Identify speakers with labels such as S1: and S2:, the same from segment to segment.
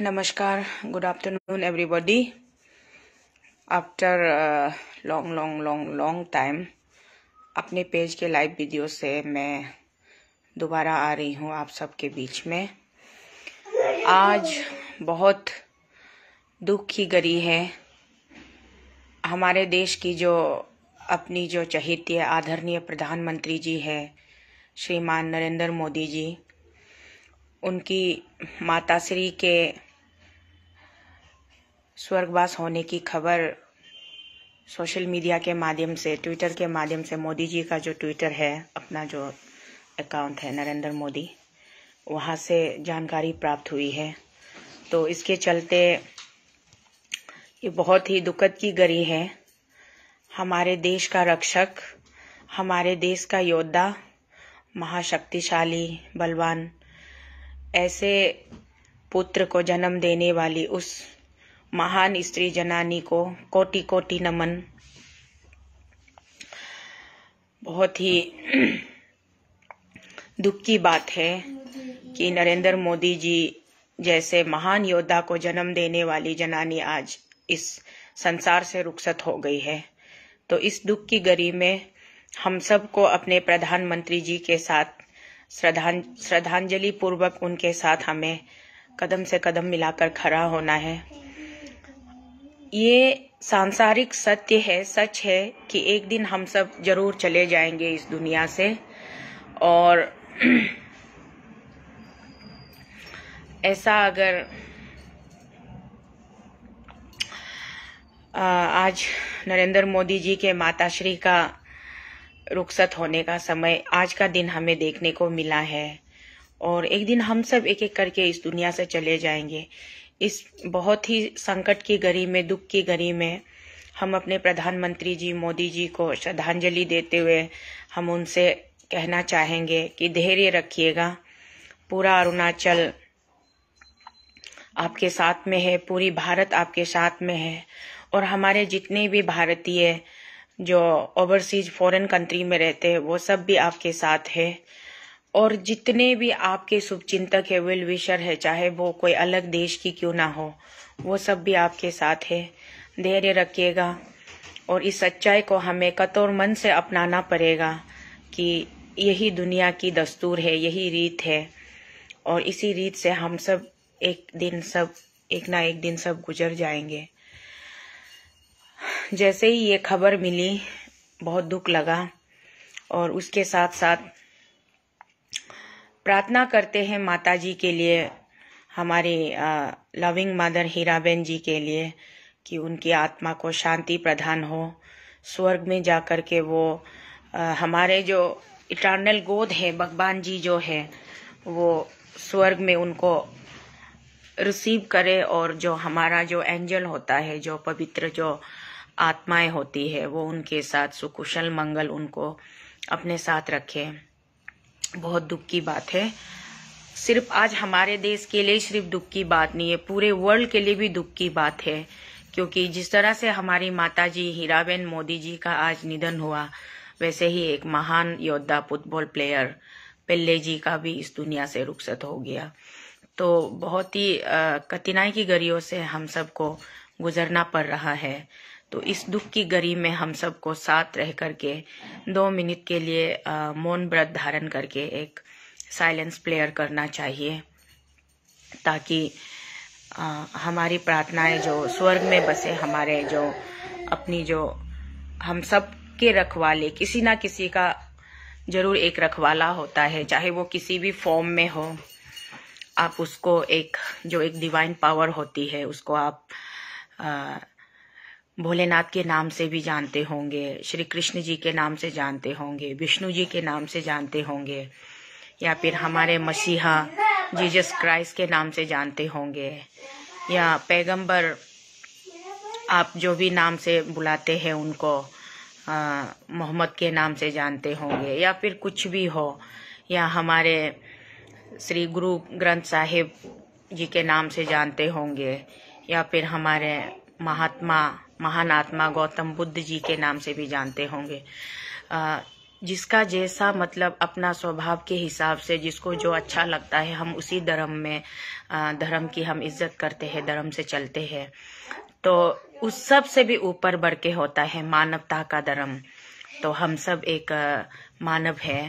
S1: नमस्कार good afternoon everybody after long long long long time अपने page के live video से मैं दोबारा आ रही हूँ आप सबके बीच में आज बहुत दुख की गरी है हमारे देश की जो अपनी जो चहित्य आदरणीय प्रधानमंत्री जी है श्रीमान नरेंद्र मोदी जी उनकी माता श्री के स्वर्गवास होने की खबर सोशल मीडिया के माध्यम से ट्विटर के माध्यम से मोदी जी का जो ट्विटर है अपना जो अकाउंट है नरेंद्र मोदी वहाँ से जानकारी प्राप्त हुई है तो इसके चलते ये बहुत ही दुखद की गरी है हमारे देश का रक्षक हमारे देश का योद्धा महाशक्तिशाली बलवान ऐसे पुत्र को जन्म देने वाली उस महान स्त्री जनानी को कोटि कोटि नमन बहुत ही दुख की बात है कि नरेंद्र मोदी जी जैसे महान योद्धा को जन्म देने वाली जनानी आज इस संसार से रुखसत हो गई है तो इस दुख की गरी में हम सबको अपने प्रधानमंत्री जी के साथ श्रद्धांजलि पूर्वक उनके साथ हमें कदम से कदम मिलाकर खड़ा होना है ये सांसारिक सत्य है सच है कि एक दिन हम सब जरूर चले जाएंगे इस दुनिया से और ऐसा अगर आज नरेंद्र मोदी जी के माताश्री का रुखसत होने का समय आज का दिन हमें देखने को मिला है और एक दिन हम सब एक एक करके इस दुनिया से चले जाएंगे इस बहुत ही संकट की घड़ी में दुख की घड़ी में हम अपने प्रधानमंत्री जी मोदी जी को श्रद्धांजलि देते हुए हम उनसे कहना चाहेंगे कि धैर्य रखिएगा पूरा अरुणाचल आपके साथ में है पूरी भारत आपके साथ में है और हमारे जितने भी भारतीय जो ओवरसीज फॉरेन कंट्री में रहते हैं वो सब भी आपके साथ है और जितने भी आपके शुभचिंतक है विल विशर है चाहे वो कोई अलग देश की क्यों ना हो वो सब भी आपके साथ है धैर्य रखिएगा और इस सच्चाई को हमें कतोर मन से अपनाना पड़ेगा कि यही दुनिया की दस्तूर है यही रीत है और इसी रीत से हम सब एक दिन सब एक ना एक दिन सब गुजर जाएंगे जैसे ही ये खबर मिली बहुत दुख लगा और उसके साथ साथ प्रार्थना करते हैं माता जी के लिए हमारे लविंग मदर हीराबेन जी के लिए कि उनकी आत्मा को शांति प्रदान हो स्वर्ग में जा कर के वो आ, हमारे जो इटर्नल गोद है भगवान जी जो है वो स्वर्ग में उनको रिसीव करे और जो हमारा जो एंजल होता है जो पवित्र जो आत्माएं होती है वो उनके साथ सुकुशल मंगल उनको अपने साथ रखे बहुत दुख की बात है सिर्फ आज हमारे देश के लिए सिर्फ दुख की बात नहीं है पूरे वर्ल्ड के लिए भी दुख की बात है क्योंकि जिस तरह से हमारी माताजी हीराबेन मोदी जी का आज निधन हुआ वैसे ही एक महान योद्धा फुटबॉल प्लेयर पिल्ले जी का भी इस दुनिया से रुखसत हो गया तो बहुत ही कठिनाई की गरियों से हम सबको गुजरना पड़ रहा है तो इस दुख की गरी में हम सबको साथ रह करके दो मिनट के लिए मौन व्रत धारण करके एक साइलेंस प्लेयर करना चाहिए ताकि आ, हमारी प्रार्थनाएं जो स्वर्ग में बसे हमारे जो अपनी जो हम सब के रखवाले किसी ना किसी का जरूर एक रखवाला होता है चाहे वो किसी भी फॉर्म में हो आप उसको एक जो एक डिवाइन पावर होती है उसको आप आ, भोलेनाथ के नाम से भी जानते होंगे श्री कृष्ण जी के नाम से जानते होंगे विष्णु जी के नाम से जानते होंगे या फिर हमारे मसीहा जीसस क्राइस्ट के नाम से जानते होंगे या पैगंबर आप जो भी नाम से बुलाते हैं उनको मोहम्मद के नाम से जानते होंगे या फिर कुछ भी हो या हमारे श्री गुरु ग्रंथ साहिब जी के नाम से जानते होंगे या फिर हमारे महात्मा महान आत्मा गौतम बुद्ध जी के नाम से भी जानते होंगे जिसका जैसा मतलब अपना स्वभाव के हिसाब से जिसको जो अच्छा लगता है हम उसी धर्म में धर्म की हम इज्जत करते हैं धर्म से चलते हैं तो उस सब से भी ऊपर बढ़ के होता है मानवता का धर्म तो हम सब एक मानव है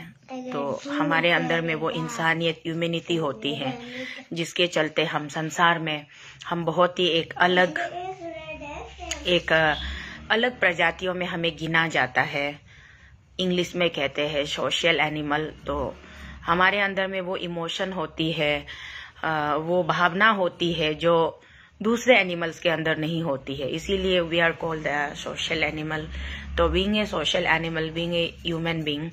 S1: तो हमारे अंदर में वो इंसानियत ह्यूमनिटी होती है जिसके चलते हम संसार में हम बहुत ही एक अलग एक अलग प्रजातियों में हमें गिना जाता है इंग्लिश में कहते हैं सोशल एनिमल तो हमारे अंदर में वो इमोशन होती है वो भावना होती है जो दूसरे एनिमल्स के अंदर नहीं होती है इसीलिए we are called the social animal तो being a social animal being a human being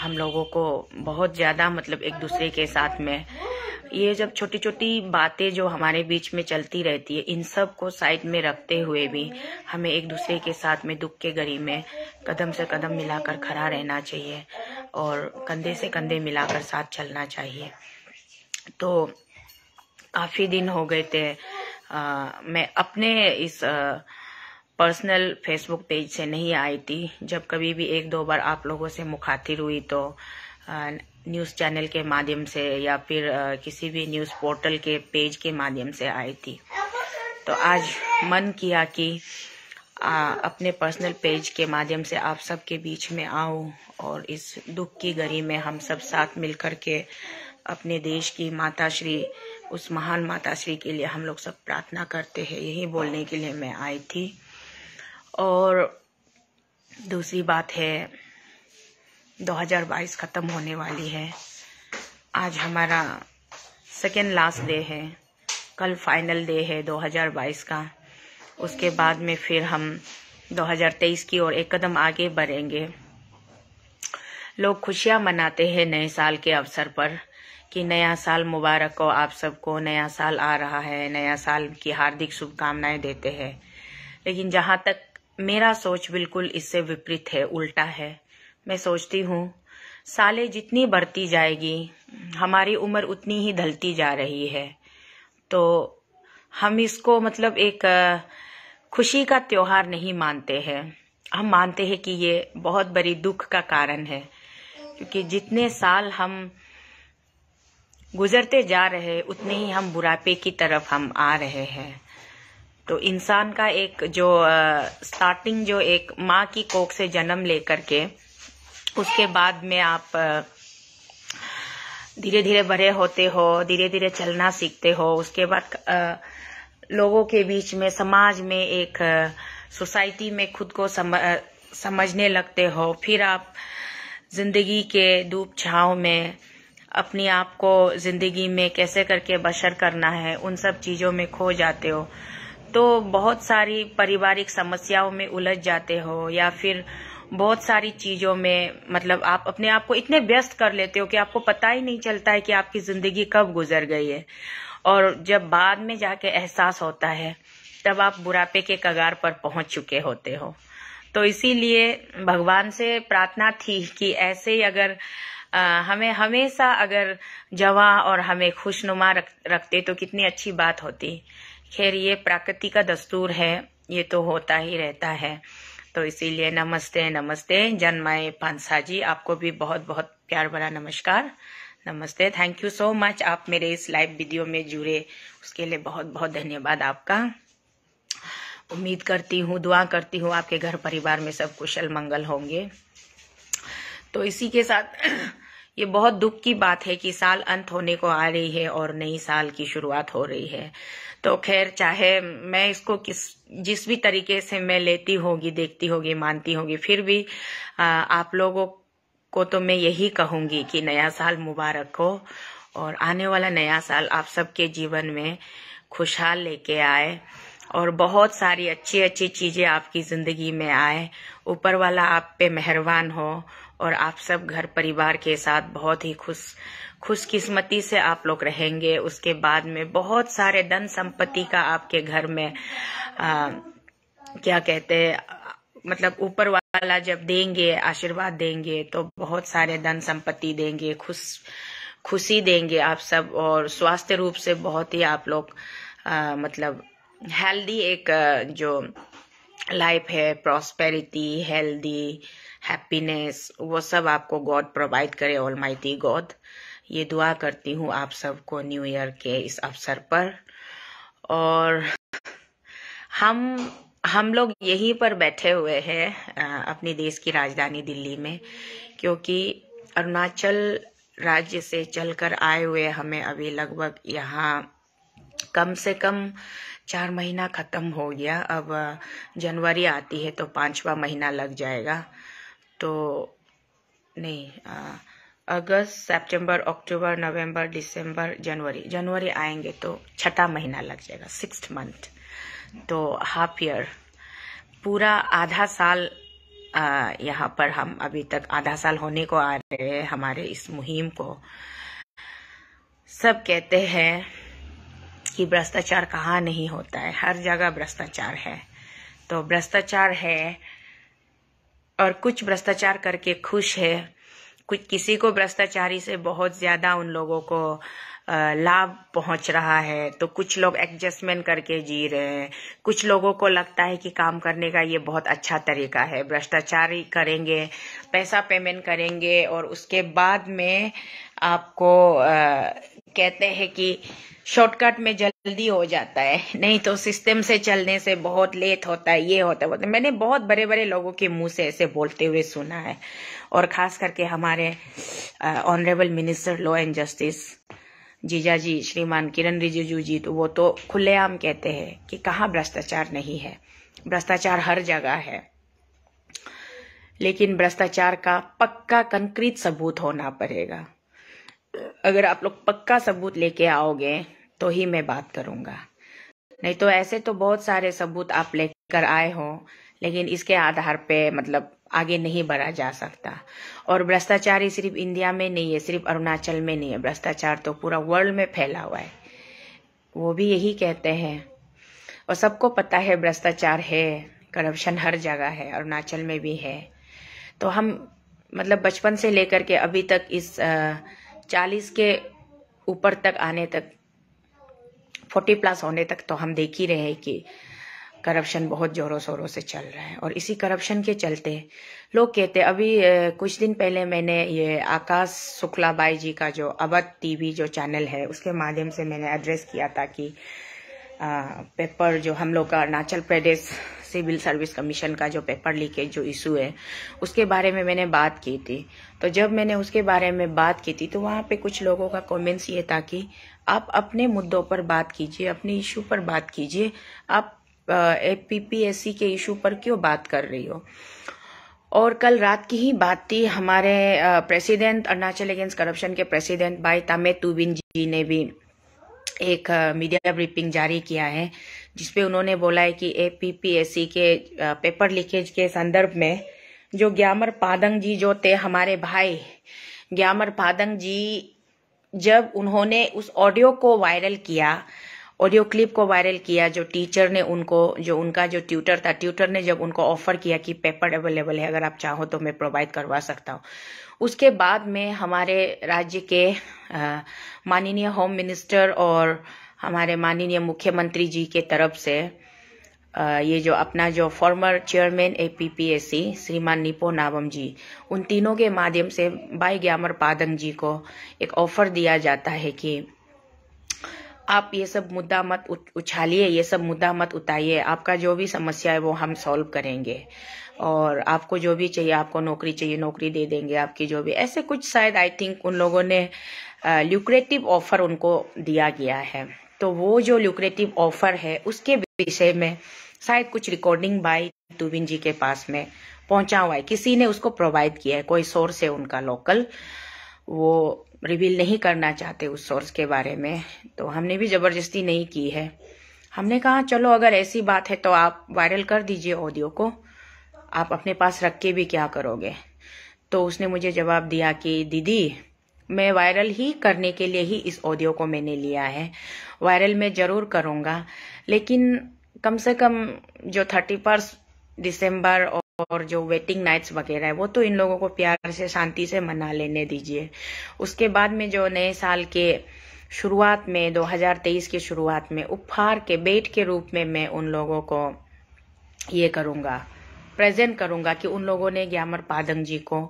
S1: हम लोगों को बहुत ज़्यादा मतलब एक दूसरे के साथ में ये जब छोटी छोटी बातें जो हमारे बीच में चलती रहती है इन सब को साइड में रखते हुए भी हमें एक दूसरे के साथ में दुख के गरीब में कदम से कदम मिलाकर खड़ा रहना चाहिए और कंधे से कंधे मिलाकर साथ चलना चाहिए तो काफ़ी दिन हो गए थे आ, मैं अपने इस आ, पर्सनल फेसबुक पेज से नहीं आई थी जब कभी भी एक दो बार आप लोगों से मुखातिर हुई तो न्यूज़ चैनल के माध्यम से या फिर किसी भी न्यूज़ पोर्टल के पेज के माध्यम से आई थी तो आज मन किया कि आ, अपने पर्सनल पेज के माध्यम से आप सबके बीच में आऊं और इस दुख की घड़ी में हम सब साथ मिल कर के अपने देश की माता श्री उस महान माता श्री के लिए हम लोग सब प्रार्थना करते हैं यही बोलने के लिए मैं आई थी और दूसरी बात है 2022 ख़त्म होने वाली है आज हमारा सेकेंड लास्ट डे है कल फाइनल डे है 2022 का उसके बाद में फिर हम 2023 की ओर एक कदम आगे बढ़ेंगे लोग खुशियां मनाते हैं नए साल के अवसर पर कि नया साल मुबारक हो आप सबको नया साल आ रहा है नया साल की हार्दिक शुभकामनाएं देते हैं लेकिन जहां तक मेरा सोच बिल्कुल इससे विपरीत है उल्टा है मैं सोचती हूँ साले जितनी बढ़ती जाएगी हमारी उम्र उतनी ही ढलती जा रही है तो हम इसको मतलब एक खुशी का त्योहार नहीं मानते हैं हम मानते हैं कि ये बहुत बड़ी दुख का कारण है क्योंकि जितने साल हम गुजरते जा रहे उतने ही हम बुढ़ापे की तरफ हम आ रहे हैं तो इंसान का एक जो स्टार्टिंग जो एक माँ की कोख से जन्म लेकर के उसके बाद में आप धीरे धीरे बड़े होते हो धीरे धीरे चलना सीखते हो उसके बाद लोगों के बीच में समाज में एक सोसाइटी में खुद को सम, समझने लगते हो फिर आप जिंदगी के धूप छाव में अपने आप को जिंदगी में कैसे करके बशर करना है उन सब चीजों में खो जाते हो तो बहुत सारी पारिवारिक समस्याओं में उलझ जाते हो या फिर बहुत सारी चीजों में मतलब आप अपने आप को इतने व्यस्त कर लेते हो कि आपको पता ही नहीं चलता है कि आपकी जिंदगी कब गुजर गई है और जब बाद में जाके एहसास होता है तब आप बुढ़ापे के कगार पर पहुंच चुके होते हो तो इसीलिए भगवान से प्रार्थना थी कि ऐसे ही अगर आ, हमें हमेशा अगर जवा और हमें खुशनुमा रख, रखते तो कितनी अच्छी बात होती खैर ये प्रकृति का दस्तूर है ये तो होता ही रहता है तो इसीलिए नमस्ते नमस्ते जन्मय पानसा जी आपको भी बहुत बहुत प्यार भरा नमस्कार नमस्ते थैंक यू सो मच आप मेरे इस लाइव वीडियो में जुड़े उसके लिए बहुत बहुत धन्यवाद आपका उम्मीद करती हूँ दुआ करती हूँ आपके घर परिवार में सब कुशल मंगल होंगे तो इसी के साथ ये बहुत दुख की बात है कि साल अंत होने को आ रही है और नई साल की शुरुआत हो रही है तो खैर चाहे मैं इसको किस जिस भी तरीके से मैं लेती होगी देखती होगी मानती होगी फिर भी आ, आप लोगों को तो मैं यही कहूंगी कि नया साल मुबारक हो और आने वाला नया साल आप सबके जीवन में खुशहाल लेके आए और बहुत सारी अच्छी अच्छी चीजें आपकी जिंदगी में आए ऊपर वाला आप पे मेहरबान हो और आप सब घर परिवार के साथ बहुत ही खुश खुशकिस्मती से आप लोग रहेंगे उसके बाद में बहुत सारे धन संपत्ति का आपके घर में आ, क्या कहते हैं मतलब ऊपर वाला जब देंगे आशीर्वाद देंगे तो बहुत सारे धन संपत्ति देंगे खुश खुशी देंगे आप सब और स्वास्थ्य रूप से बहुत ही आप लोग मतलब हेल्दी एक जो लाइफ है प्रॉस्पेरिटी हेल्दी हैप्पीनेस वो सब आपको गॉड प्रोवाइड करे ऑल गॉड ये दुआ करती हूँ आप सबको न्यू ईयर के इस अवसर पर और हम हम लोग यहीं पर बैठे हुए हैं अपने देश की राजधानी दिल्ली में क्योंकि अरुणाचल राज्य से चलकर आए हुए हमें अभी लगभग यहाँ कम से कम चार महीना ख़त्म हो गया अब जनवरी आती है तो पांचवा महीना लग जाएगा तो नहीं अगस्त सितंबर अक्टूबर नवंबर दिसंबर जनवरी जनवरी आएंगे तो छठा महीना लग जाएगा सिक्स मंथ तो हाफ ईयर पूरा आधा साल यहाँ पर हम अभी तक आधा साल होने को आ रहे हैं हमारे इस मुहिम को सब कहते हैं कि भ्रष्टाचार कहाँ नहीं होता है हर जगह भ्रष्टाचार है तो भ्रष्टाचार है और कुछ भ्रष्टाचार करके खुश है कुछ किसी को भ्रष्टाचारी से बहुत ज्यादा उन लोगों को लाभ पहुंच रहा है तो कुछ लोग एडजस्टमेंट करके जी रहे हैं कुछ लोगों को लगता है कि काम करने का ये बहुत अच्छा तरीका है भ्रष्टाचारी करेंगे पैसा पेमेंट करेंगे और उसके बाद में आपको आ, कहते हैं कि शॉर्टकट में जल्दी हो जाता है नहीं तो सिस्टम से चलने से बहुत लेट होता है ये होता है मैंने बहुत बड़े बड़े लोगों के मुंह से ऐसे बोलते हुए सुना है और खास करके हमारे honourable minister law and justice जीजा जी श्रीमान किरण रिजिजू जी तो वो तो खुलेआम कहते हैं कि कहाँ भ्रष्टाचार नहीं है भ्रष्टाचार हर जगह है लेकिन भ्रष्टाचार का पक्का कंक्रीट सबूत होना पड़ेगा अगर आप लोग पक्का सबूत लेके आओगे तो ही मैं बात करूंगा नहीं तो ऐसे तो बहुत सारे सबूत आप लेकर आए हो लेकिन इसके आधार पे मतलब आगे नहीं बढ़ा जा सकता और भ्रष्टाचारी सिर्फ इंडिया में नहीं है सिर्फ अरुणाचल में नहीं है भ्रष्टाचार तो पूरा वर्ल्ड में फैला हुआ है वो भी यही कहते हैं और सबको पता है भ्रष्टाचार है करप्शन हर जगह है अरुणाचल में भी है तो हम मतलब बचपन से लेकर के अभी तक इस चालीस के ऊपर तक आने तक फोर्टी प्लस होने तक तो हम देख ही रहे हैं कि करप्शन बहुत जोरों शोरों से चल रहा है और इसी करप्शन के चलते लोग कहते अभी कुछ दिन पहले मैंने ये आकाश शुक्ला बाई जी का जो अवध टीवी जो चैनल है उसके माध्यम से मैंने एड्रेस किया था कि आ, पेपर जो हम लोग का Arunachal Pradesh civil service commission का जो पेपर लीकेज जो इशू है उसके बारे में मैंने बात की थी तो जब मैंने उसके बारे में बात की थी तो वहाँ पे कुछ लोगों का कमेंट्स ये था कि आप अपने मुद्दों पर बात कीजिए अपने इशू पर बात कीजिए आप एपीपीएससी के इशू पर क्यों बात कर रही हो और कल रात की ही बात थी हमारे प्रेसिडेंट अरुणाचल अगेंस्ट करप्शन के प्रेसिडेंट बाई तामे तुबिन जी ने भी एक मीडिया ब्रीफिंग जारी किया है जिसपे उन्होंने बोला है कि एपीपीएससी के पेपर लीकेज के संदर्भ में जो ग्यामर पादंग जी जो थे हमारे भाई ग्यामर पादंग जी जब उन्होंने उस ऑडियो को वायरल किया ऑडियो क्लिप को वायरल किया जो टीचर ने उनको जो उनका जो ट्यूटर था ट्यूटर ने जब उनको ऑफर किया कि पेपर अवेलेबल है अगर आप चाहो तो मैं प्रोवाइड करवा सकता हूँ उसके बाद में हमारे राज्य के माननीय होम मिनिस्टर और हमारे माननीय मुख्यमंत्री जी के तरफ से ये जो अपना जो फॉर्मर चेयरमैन ए पी श्रीमान निपो नावम जी उन तीनों के माध्यम से बाई ग्यामर पादंग जी को एक ऑफर दिया जाता है कि आप ये सब मुद्दा मत उछालिए ये सब मुद्दा मत उतारिए आपका जो भी समस्या है वो हम सॉल्व करेंगे और आपको जो भी चाहिए आपको नौकरी चाहिए नौकरी दे देंगे आपकी जो भी ऐसे कुछ शायद आई थिंक उन लोगों ने ल्यूक्रेटिव ऑफर उनको दिया गया है तो वो जो ल्यूक्रेटिव ऑफर है उसके विषय में शायद कुछ रिकॉर्डिंग भाई तुबिन जी के पास में पहुंचा हुआ है किसी ने उसको प्रोवाइड किया है कोई सोर्स है उनका लोकल वो रिवील नहीं करना चाहते उस सोर्स के बारे में तो हमने भी जबरदस्ती नहीं की है हमने कहा चलो अगर ऐसी बात है तो आप वायरल कर दीजिए ऑडियो को आप अपने पास रख के भी क्या करोगे तो उसने मुझे जवाब दिया कि दीदी मैं वायरल ही करने के लिए ही इस ऑडियो को मैंने लिया है वायरल मैं जरूर करूंगा लेकिन कम से कम जो थर्टी फर्स्ट दिसंबर और जो वेटिंग नाइट्स वगैरह है वो तो इन लोगों को प्यार से शांति से मना लेने दीजिए उसके बाद में जो नए साल के शुरुआत में 2023 की शुरुआत में उपहार के बेट के रूप में मैं उन लोगों को ये करूंगा प्रेजेंट करूंगा कि उन लोगों ने ग्यामर पादंग जी को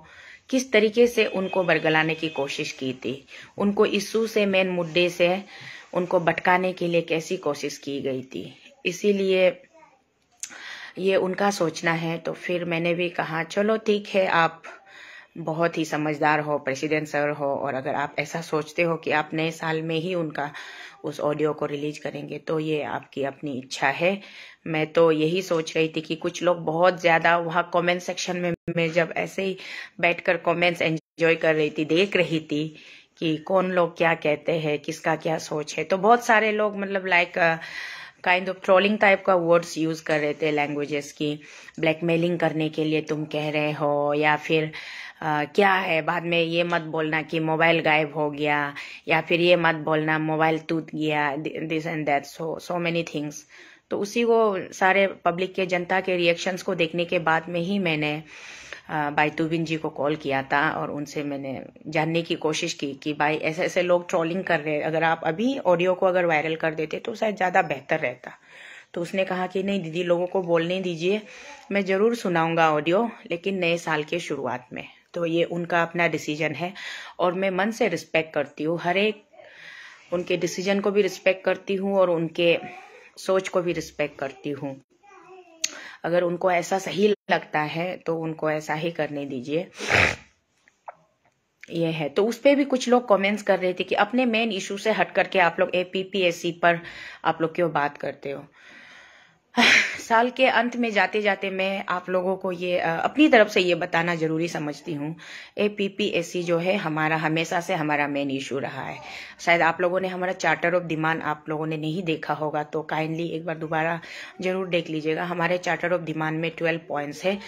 S1: किस तरीके से उनको बरगलाने की कोशिश की थी उनको इशू से मेन मुद्दे से उनको भटकाने के लिए कैसी कोशिश की गई थी इसीलिए ये उनका सोचना है तो फिर मैंने भी कहा चलो ठीक है आप बहुत ही समझदार हो प्रेसिडेंट सर हो और अगर आप ऐसा सोचते हो कि आप नए साल में ही उनका उस ऑडियो को रिलीज करेंगे तो ये आपकी अपनी इच्छा है मैं तो यही सोच रही थी कि कुछ लोग बहुत ज़्यादा वहाँ कमेंट सेक्शन में मैं जब ऐसे ही बैठकर कमेंट्स एंजॉय कर रही थी देख रही थी कि कौन लोग क्या कहते हैं किसका क्या सोच है तो बहुत सारे लोग मतलब like kind of trolling type का वर्ड्स यूज़ कर रहे थे लैंग्वेजेस की ब्लैकमेलिंग करने के लिए तुम कह रहे हो या फिर Uh, क्या है बाद में ये मत बोलना कि मोबाइल गायब हो गया या फिर ये मत बोलना मोबाइल टूट गया this and that so so many things तो उसी को सारे पब्लिक के जनता के रिएक्शंस को देखने के बाद में ही मैंने बाई तुबिन जी को कॉल किया था और उनसे मैंने जानने की कोशिश की कि भाई ऐसे ऐसे लोग ट्रोलिंग कर रहे हैं अगर आप अभी ऑडियो को अगर वायरल कर देते तो शायद ज़्यादा बेहतर रहता तो उसने कहा कि नहीं दीदी लोगों को बोलने दीजिए मैं ज़रूर सुनाऊंगा ऑडियो लेकिन नए साल के शुरुआत में तो ये उनका अपना डिसीजन है और मैं मन से रिस्पेक्ट करती हूँ हर एक उनके डिसीजन को भी रिस्पेक्ट करती हूँ और उनके सोच को भी रिस्पेक्ट करती हूँ अगर उनको ऐसा सही लगता है तो उनको ऐसा ही करने दीजिए ये है तो उस पर भी कुछ लोग कमेंट्स कर रहे थे कि अपने मेन इशू से हट करके आप लोग एपीपीएससी पर आप लोग क्यों बात करते हो साल के अंत में जाते जाते मैं आप लोगों को ये अपनी तरफ से ये बताना जरूरी समझती हूँ A P P S C जो है हमारा हमेशा से हमारा मेन इशू रहा है शायद आप लोगों ने हमारा चार्टर ऑफ डिमांड आप लोगों ने नहीं देखा होगा तो काइंडली एक बार दोबारा जरूर देख लीजिएगा हमारे चार्टर ऑफ डिमांड में ट्वेल्व पॉइंट्स है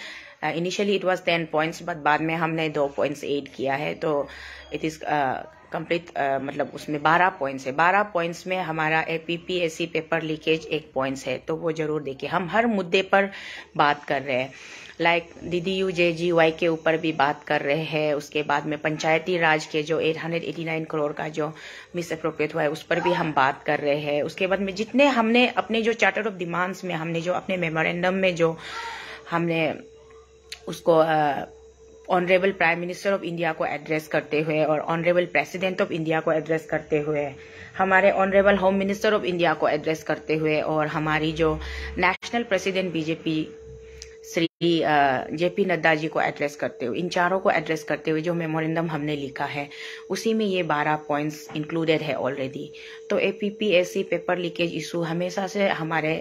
S1: initially it was ten points but बाद में हमने दो पॉइंट्स एड किया है तो इट इज़ कंप्लीट uh, मतलब उसमें बारह पॉइंट्स है बारह पॉइंट्स में हमारा ए पीपीएससी पेपर लीकेज एक पॉइंट्स है तो वो जरूर देखिए हम हर मुद्दे पर बात कर रहे हैं लाइक दीदी यू जे जी वाई के ऊपर भी बात कर रहे हैं उसके बाद में पंचायती राज के जो 889 करोड़ का जो मिस अप्रोप्रिएट हुआ है उस पर भी हम बात कर रहे हैं उसके बाद में जितने हमने अपने जो चार्टर ऑफ डिमांड्स में हमने जो अपने मेमोरेंडम में जो हमने उसको आ, uh, honourable prime minister of India को एड्रेस करते हुए और ऑनरेबल प्रेसिडेंट ऑफ इंडिया को एड्रेस करते हुए हमारे honourable home minister of India को एड्रेस करते हुए और हमारी जो national president BJP Shri JP Nadda ji को एड्रेस करते हुए इन चारों को एड्रेस करते हुए जो मेमोरेंडम हमने लिखा है उसी में ये बारह पॉइंट्स इंक्लूडेड है ऑलरेडी तो A APPSC paper leakage issue हमेशा से हमारे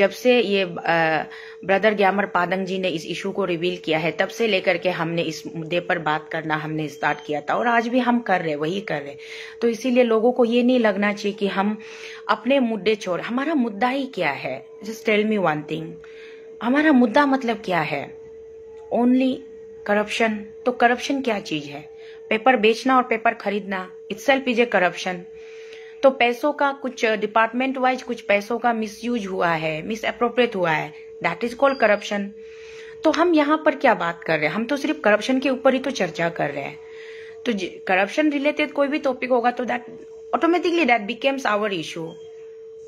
S1: जब से ये ब्रदर ग्यामर पादंग जी ने इस इशू को रिवील किया है तब से लेकर के हमने इस मुद्दे पर बात करना हमने स्टार्ट किया था और आज भी हम कर रहे वही कर रहे तो इसीलिए लोगों को ये नहीं लगना चाहिए कि हम अपने मुद्दे छोड़ हमारा मुद्दा ही क्या है just tell me one thing हमारा मुद्दा मतलब क्या है ओनली करप्शन तो करप्शन क्या चीज है पेपर बेचना और पेपर खरीदना itself is a corruption तो पैसों का कुछ डिपार्टमेंट uh, वाइज कुछ पैसों का यूज हुआ है मिस अप्रोप्रिएट हुआ है दैट इज कॉल्ड करप्शन तो हम यहाँ पर क्या बात कर रहे हैं हम तो सिर्फ करप्शन के ऊपर ही तो चर्चा कर रहे हैं तो करप्शन रिलेटेड कोई भी टॉपिक होगा तो that automatically that becomes our issue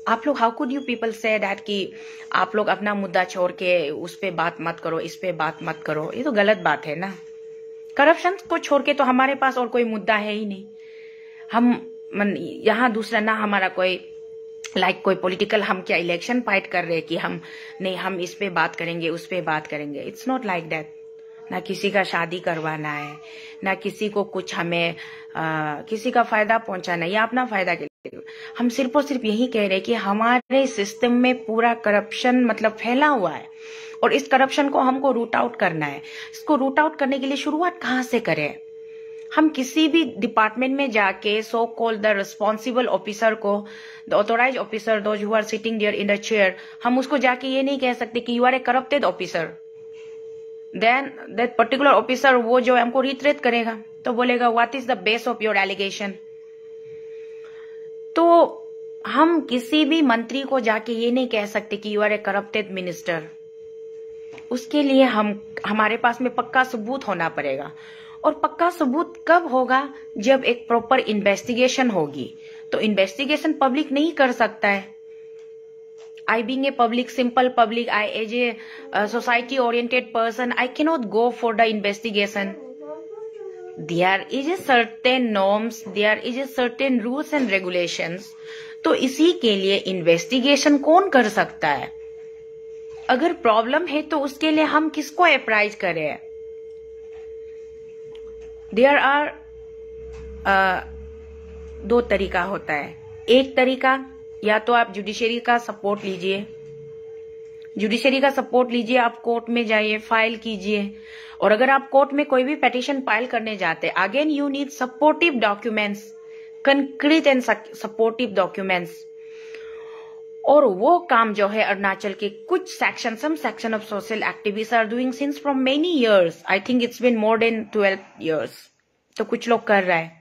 S1: आप लोग how could you people say that कि आप लोग अपना मुद्दा छोड़ के उस पर बात मत करो इस पर बात मत करो ये तो गलत बात है ना करप्शन को छोड़ के तो हमारे पास और कोई मुद्दा है ही नहीं हम यहाँ दूसरा ना हमारा कोई लाइक like कोई पॉलिटिकल हम क्या इलेक्शन फाइट कर रहे हैं कि हम नहीं हम इस पे बात करेंगे उस पे बात करेंगे इट्स नॉट लाइक दैट ना किसी का शादी करवाना है ना किसी को कुछ हमें आ, किसी का फायदा पहुंचाना या अपना फायदा के हम सिर्फ और सिर्फ यही कह रहे हैं कि हमारे सिस्टम में पूरा करप्शन मतलब फैला हुआ है और इस करप्शन को हमको रूट आउट करना है इसको रूट आउट करने के लिए शुरुआत कहां से करें हम किसी भी डिपार्टमेंट में जाके so call the responsible officer को the authorise officer though you are sitting there in the chair हम उसको जाके ये नहीं कह सकते कि you are a corrupted officer then that particular officer वो जो हमको रिट्रेट करेगा तो बोलेगा what is the base of your allegation तो हम किसी भी मंत्री को जाके ये नहीं कह सकते कि you are a corrupted minister उसके लिए हम हमारे पास में पक्का सबूत होना पड़ेगा और पक्का सबूत कब होगा जब एक प्रॉपर इन्वेस्टिगेशन होगी तो इन्वेस्टिगेशन पब्लिक नहीं कर सकता है I being a public simple public I as a society oriented person I not go for the investigation there is a certain norms there is a certain rules and regulations तो इसी के लिए investigation कौन कर सकता है अगर problem है तो उसके लिए हम किसको अप्राइज करें देयर आर दो तरीका होता है एक तरीका या तो आप जुडिशरी का सपोर्ट लीजिए जुडिशरी का सपोर्ट लीजिए आप कोर्ट में जाइए फाइल कीजिए और अगर आप कोर्ट में कोई भी पेटिशन फाइल करने जाते हैं again you need supportive documents concrete and supportive documents और वो काम जो है अरुणाचल के कुछ section some section of social activist are doing since from many years I think it's been more than twelve years तो कुछ लोग कर रहे हैं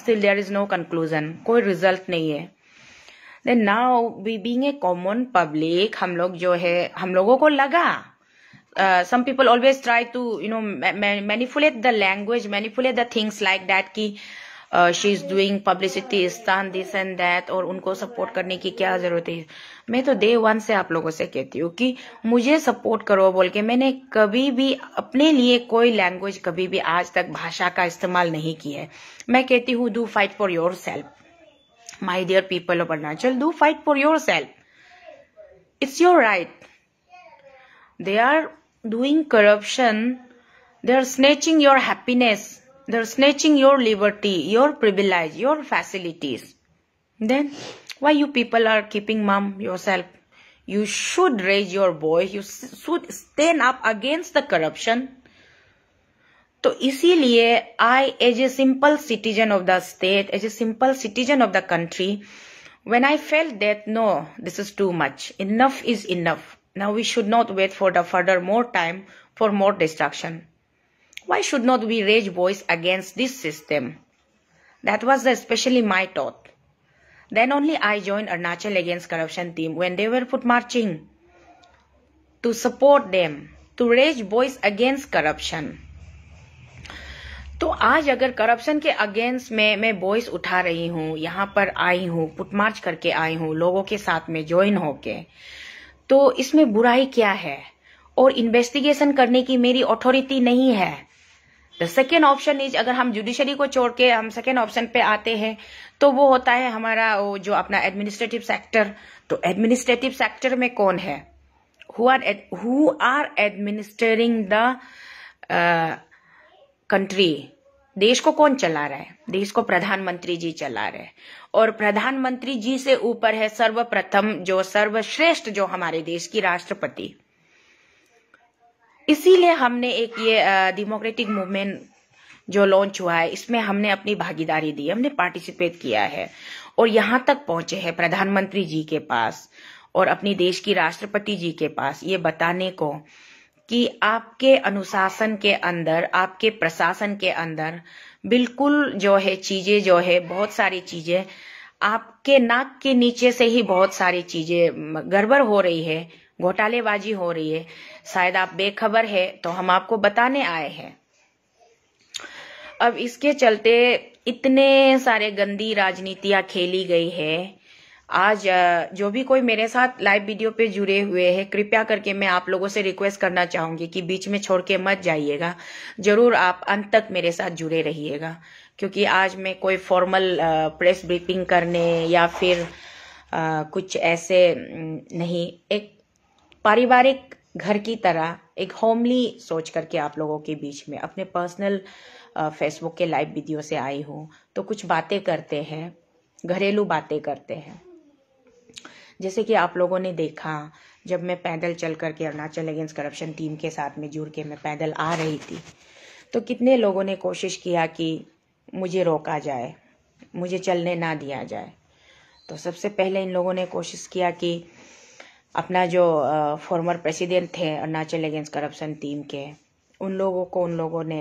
S1: still there is no conclusion कोई रिजल्ट नहीं है then now we being a common public हम लोग जो है हम लोगों को लगा some people always try to you know manipulate the language manipulate the things like that की she is doing publicity stunt this and that और उनको सपोर्ट करने की क्या जरूरत है मैं तो डे वन से आप लोगों से कहती हूँ कि मुझे सपोर्ट करो बोल के मैंने कभी भी अपने लिए कोई लैंग्वेज कभी भी आज तक भाषा का इस्तेमाल नहीं किया है मैं कहती हूँ do fight for yourself My dear people of Arunachal, do fight for yourself. It's your right. They are doing corruption. They are snatching your happiness. They are snatching your liberty, your privilege, your facilities. Then, why you people are keeping mum yourself? You should raise your voice. You should stand up against the corruption. So, इसीलिए I as a simple citizen of the state, as a simple citizen of the country, when I felt that no, this is too much, enough is enough. Now we should not wait for the further more time for more destruction. Why should not we raise voice against this system? That was especially my thought. Then only I joined Arunachal Against Corruption team when they were put marching to support them, to raise voice against corruption. तो आज अगर corruption के against में मैं voice उठा रही हूँ यहाँ पर आई हूँ पुट मार्च करके आई हूँ लोगों के साथ में ज्वाइन होके तो इसमें बुराई क्या है और इन्वेस्टिगेशन करने की मेरी अथॉरिटी नहीं है द सेकेंड ऑप्शन इज अगर हम जुडिशरी को छोड़ के हम सेकेंड ऑप्शन पे आते हैं तो वो होता है हमारा वो जो अपना एडमिनिस्ट्रेटिव सेक्टर तो एडमिनिस्ट्रेटिव सेक्टर में कौन है who are who are administrating the country देश को कौन चला रहा है देश को प्रधानमंत्री जी चला रहे हैं और प्रधानमंत्री जी से ऊपर है सर्वप्रथम जो सर्वश्रेष्ठ जो हमारे देश की राष्ट्रपति इसीलिए हमने एक ये डेमोक्रेटिक मूवमेंट जो लॉन्च हुआ है इसमें हमने अपनी भागीदारी दी हमने पार्टिसिपेट किया है और यहां तक पहुंचे हैं प्रधानमंत्री जी के पास और अपनी देश की राष्ट्रपति जी के पास ये बताने को कि आपके अनुशासन के अंदर आपके प्रशासन के अंदर बिल्कुल जो है चीजें जो है बहुत सारी चीजें आपके नाक के नीचे से ही बहुत सारी चीजें गड़बड़ हो रही है घोटालेबाजी हो रही है शायद आप बेखबर है तो हम आपको बताने आए हैं अब इसके चलते इतने सारे गंदी राजनीतियां खेली गई है आज जो भी कोई मेरे साथ लाइव वीडियो पे जुड़े हुए हैं कृपया करके मैं आप लोगों से रिक्वेस्ट करना चाहूंगी कि बीच में छोड़ के मत जाइएगा जरूर आप अंत तक मेरे साथ जुड़े रहिएगा क्योंकि आज मैं कोई फॉर्मल प्रेस ब्रीफिंग करने या फिर कुछ ऐसे नहीं एक पारिवारिक घर की तरह एक होमली सोच करके आप लोगों के बीच में अपने पर्सनल फेसबुक के लाइव वीडियो से आई हूँ तो कुछ बातें करते हैं घरेलू बातें करते हैं जैसे कि आप लोगों ने देखा जब मैं पैदल चल करके अरुणाचल अगेंस्ट करप्शन टीम के साथ में जुड़ के मैं पैदल आ रही थी तो कितने लोगों ने कोशिश किया कि मुझे रोका जाए मुझे चलने ना दिया जाए तो सबसे पहले इन लोगों ने कोशिश किया कि अपना जो फॉर्मर प्रेसिडेंट थे अरुणाचल अगेंस्ट करप्शन टीम के उन लोगों को उन लोगों ने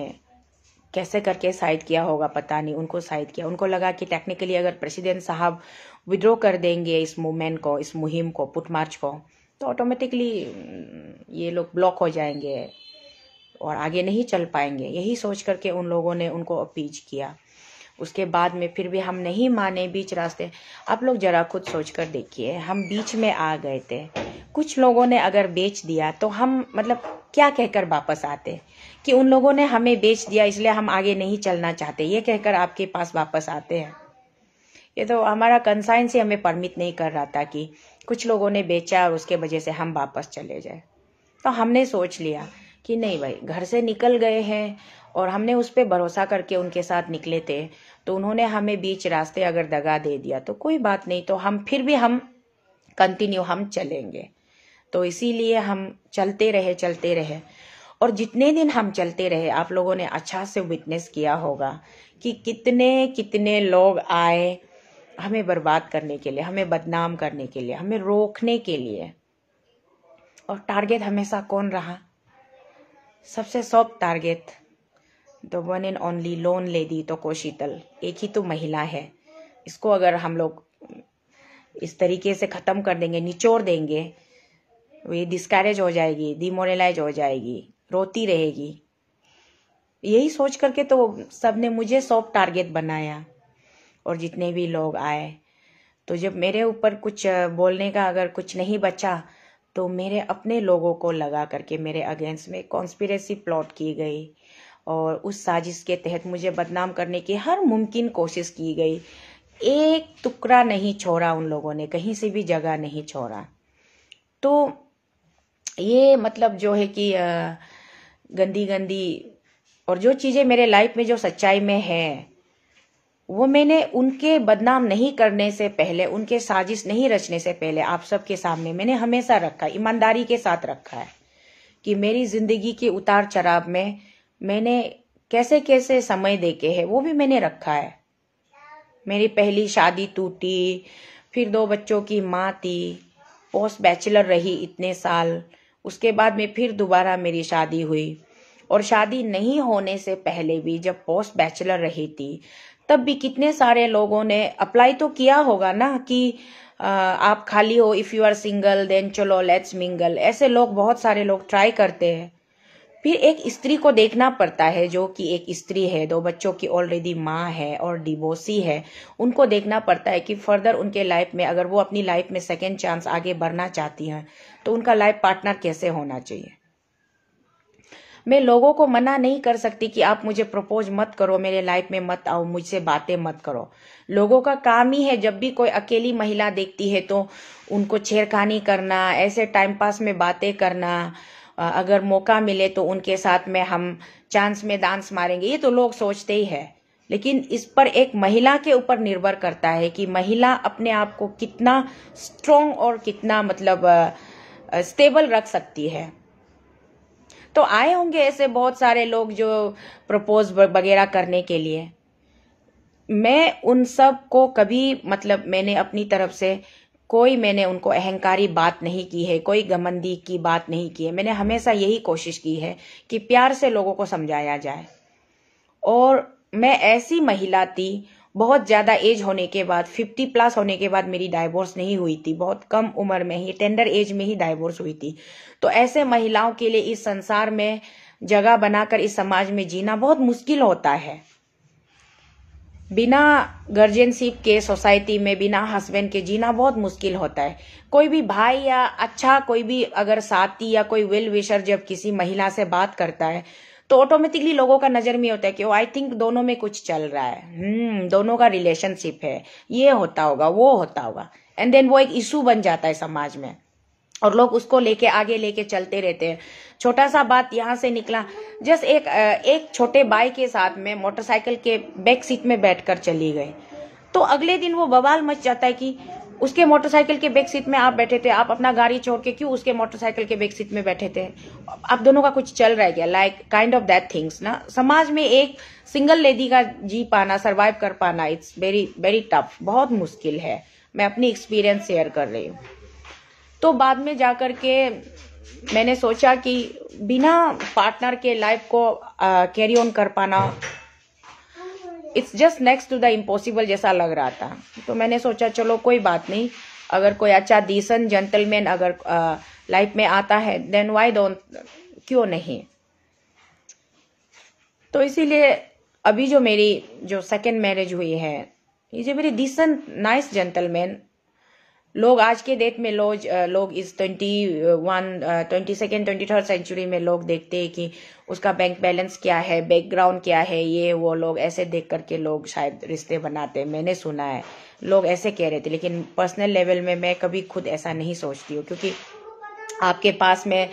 S1: कैसे करके साइड किया होगा पता नहीं उनको साइड किया उनको लगा कि टेक्निकली अगर प्रेसिडेंट साहब विद्रो कर देंगे इस मूवमेंट को इस मुहिम को पुट मार्च को तो ऑटोमेटिकली mm, ये लोग ब्लॉक हो जाएंगे और आगे नहीं चल पाएंगे यही सोच करके उन लोगों ने उनको अपीज किया उसके बाद में फिर भी हम नहीं माने बीच रास्ते आप लोग जरा खुद सोच कर देखिए हम बीच में आ गए थे कुछ लोगों ने अगर बेच दिया तो हम मतलब क्या कहकर वापस आते कि उन लोगों ने हमें बेच दिया इसलिए हम आगे नहीं चलना चाहते ये कहकर आपके पास वापस आते हैं ये तो हमारा कंसाइन से हमें परमिट नहीं कर रहा था कि कुछ लोगों ने बेचा और उसके वजह से हम वापस चले जाए तो हमने सोच लिया कि नहीं भाई घर से निकल गए हैं और हमने उस पर भरोसा करके उनके साथ निकले थे तो उन्होंने हमें बीच रास्ते अगर दगा दे दिया तो कोई बात नहीं तो हम फिर भी हम कंटिन्यू हम चलेंगे तो इसीलिए हम चलते रहे चलते रहे और जितने दिन हम चलते रहे आप लोगों ने अच्छा से विटनेस किया होगा कि कितने कितने लोग आए हमें बर्बाद करने के लिए हमें बदनाम करने के लिए हमें रोकने के लिए और टारगेट हमेशा कौन रहा सबसे soft target the one and only lone lady तो कोशीतल एक ही तो महिला है इसको अगर हम लोग इस तरीके से ख़त्म कर देंगे निचोड़ देंगे ये डिस्करेज हो जाएगी डिमोरलाइज हो जाएगी रोती रहेगी यही सोच करके तो सब ने मुझे सॉफ्ट टारगेट बनाया और जितने भी लोग आए तो जब मेरे ऊपर कुछ बोलने का अगर कुछ नहीं बचा तो मेरे अपने लोगों को लगा करके मेरे अगेंस्ट में कॉन्स्पिरेसी प्लॉट की गई और उस साजिश के तहत मुझे बदनाम करने की हर मुमकिन कोशिश की गई एक टुकड़ा नहीं छोड़ा उन लोगों ने कहीं से भी जगह नहीं छोड़ा तो ये मतलब जो है कि गंदी गंदी और जो चीज़ें मेरे लाइफ में जो सच्चाई में है वो मैंने उनके बदनाम नहीं करने से पहले उनके साजिश नहीं रचने से पहले आप सबके सामने मैंने हमेशा रखा ईमानदारी के साथ रखा है कि मेरी जिंदगी के उतार चढ़ाव में मैंने कैसे कैसे समय देके है वो भी मैंने रखा है मेरी पहली शादी टूटी फिर दो बच्चों की माँ थी पोस्ट बैचलर रही इतने साल उसके बाद में फिर दोबारा मेरी शादी हुई और शादी नहीं होने से पहले भी जब पोस्ट बैचलर रही थी तब भी कितने सारे लोगों ने अप्लाई तो किया होगा ना कि आप खाली हो if you are single then चलो लेट्स मिंगल ऐसे लोग बहुत सारे लोग ट्राई करते हैं फिर एक स्त्री को देखना पड़ता है जो कि एक स्त्री है दो बच्चों की ऑलरेडी माँ है और डिबोसी है उनको देखना पड़ता है कि फर्दर उनके लाइफ में अगर वो अपनी लाइफ में सेकेंड चांस आगे बढ़ना चाहती हैं तो उनका लाइफ पार्टनर कैसे होना चाहिए मैं लोगों को मना नहीं कर सकती कि आप मुझे प्रपोज मत करो मेरे लाइफ में मत आओ मुझसे बातें मत करो लोगों का काम ही है जब भी कोई अकेली महिला देखती है तो उनको छेड़खानी करना ऐसे टाइम पास में बातें करना अगर मौका मिले तो उनके साथ में हम चांस में डांस मारेंगे ये तो लोग सोचते ही है लेकिन इस पर एक महिला के ऊपर निर्भर करता है कि महिला अपने आप को कितना स्ट्रोंग और कितना मतलब स्टेबल रख सकती है तो आए होंगे ऐसे बहुत सारे लोग जो प्रपोज वगैरह करने के लिए मैं उन सब को कभी मतलब मैंने अपनी तरफ से कोई मैंने उनको अहंकारी बात नहीं की है कोई गमंदी की बात नहीं की है मैंने हमेशा यही कोशिश की है कि प्यार से लोगों को समझाया जाए और मैं ऐसी महिला थी बहुत ज़्यादा एज होने के बाद फिफ्टी प्लस होने के बाद मेरी डाइवोर्स नहीं हुई थी बहुत कम उम्र में ही टेंडर एज में ही डायवोर्स हुई थी तो ऐसे महिलाओं के लिए इस संसार में जगह बनाकर इस समाज में जीना बहुत मुश्किल होता है बिना गर्जियनशिप के सोसाइटी में बिना हस्बैंड के जीना बहुत मुश्किल होता है कोई भी भाई या अच्छा कोई भी अगर साथी या कोई वेल विशर जब किसी महिला से बात करता है तो ऑटोमेटिकली लोगों का नज़र में होता है कि ओ आई थिंक दोनों में कुछ चल रहा है हम्म, दोनों का रिलेशनशिप है ये होता होगा वो होता होगा एंड देन वो एक इशू बन जाता है समाज में और लोग उसको लेके आगे लेके चलते रहते हैं छोटा सा बात यहाँ से निकला जस्ट एक एक छोटे बाई के साथ में मोटरसाइकिल के बैक सीट में बैठकर चली गई तो अगले दिन वो बवाल मच जाता है कि उसके मोटरसाइकिल के बैक सीट में आप बैठे थे आप अपना गाड़ी छोड़ के क्यों उसके मोटरसाइकिल के बैक सीट में बैठे थे आप दोनों का कुछ चल रहा गया like kind of that things ना समाज में एक सिंगल लेडी का जी पाना सर्वाइव कर पाना इट्स वेरी वेरी टफ बहुत मुश्किल है मैं अपनी एक्सपीरियंस शेयर कर रही हूँ तो बाद में जा कर के मैंने सोचा कि बिना पार्टनर के लाइफ को कैरी uh, ऑन कर पाना it's just next to the impossible जैसा लग रहा था तो मैंने सोचा चलो कोई बात नहीं अगर कोई अच्छा दीसन जेंटलमैन अगर लाइफ में आता है देन वाई डोंट क्यों नहीं तो इसीलिए अभी जो मेरी जो सेकेंड मैरिज हुई है ये जो मेरी डिसेंट नाइस जेंटलमैन लोग आज के डेट में लोग लोग इस twenty one twenty second twenty third century में लोग देखते हैं कि उसका बैंक बैलेंस क्या है बैकग्राउंड क्या है ये वो लोग ऐसे देख करके लोग शायद रिश्ते बनाते हैं मैंने सुना है लोग ऐसे कह रहे थे लेकिन पर्सनल लेवल में मैं कभी खुद ऐसा नहीं सोचती हूँ क्योंकि आपके पास में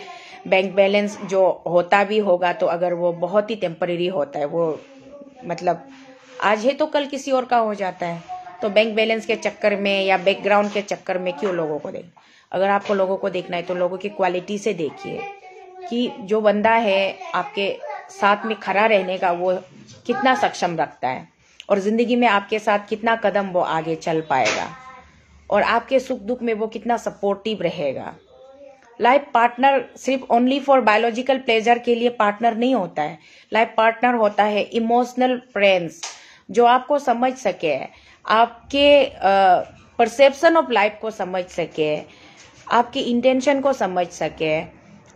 S1: बैंक बैलेंस जो होता भी होगा तो अगर वो बहुत ही टेम्परेरी होता है वो मतलब आज है तो कल किसी और का हो जाता है तो बैंक बैलेंस के चक्कर में या बैकग्राउंड के चक्कर में क्यों लोगों को देख अगर आपको लोगों को देखना है तो लोगों की क्वालिटी से देखिए कि जो बंदा है आपके साथ में खड़ा रहने का वो कितना सक्षम रखता है और ज़िंदगी में आपके साथ कितना कदम वो आगे चल पाएगा और आपके सुख दुख में वो कितना सपोर्टिव रहेगा लाइफ पार्टनर सिर्फ ओनली फॉर बायोलॉजिकल प्लेजर के लिए पार्टनर नहीं होता है लाइफ पार्टनर होता है इमोशनल फ्रेंड्स जो आपको समझ सके है आपके परसेप्शन ऑफ लाइफ को समझ सके आपकी इंटेंशन को समझ सके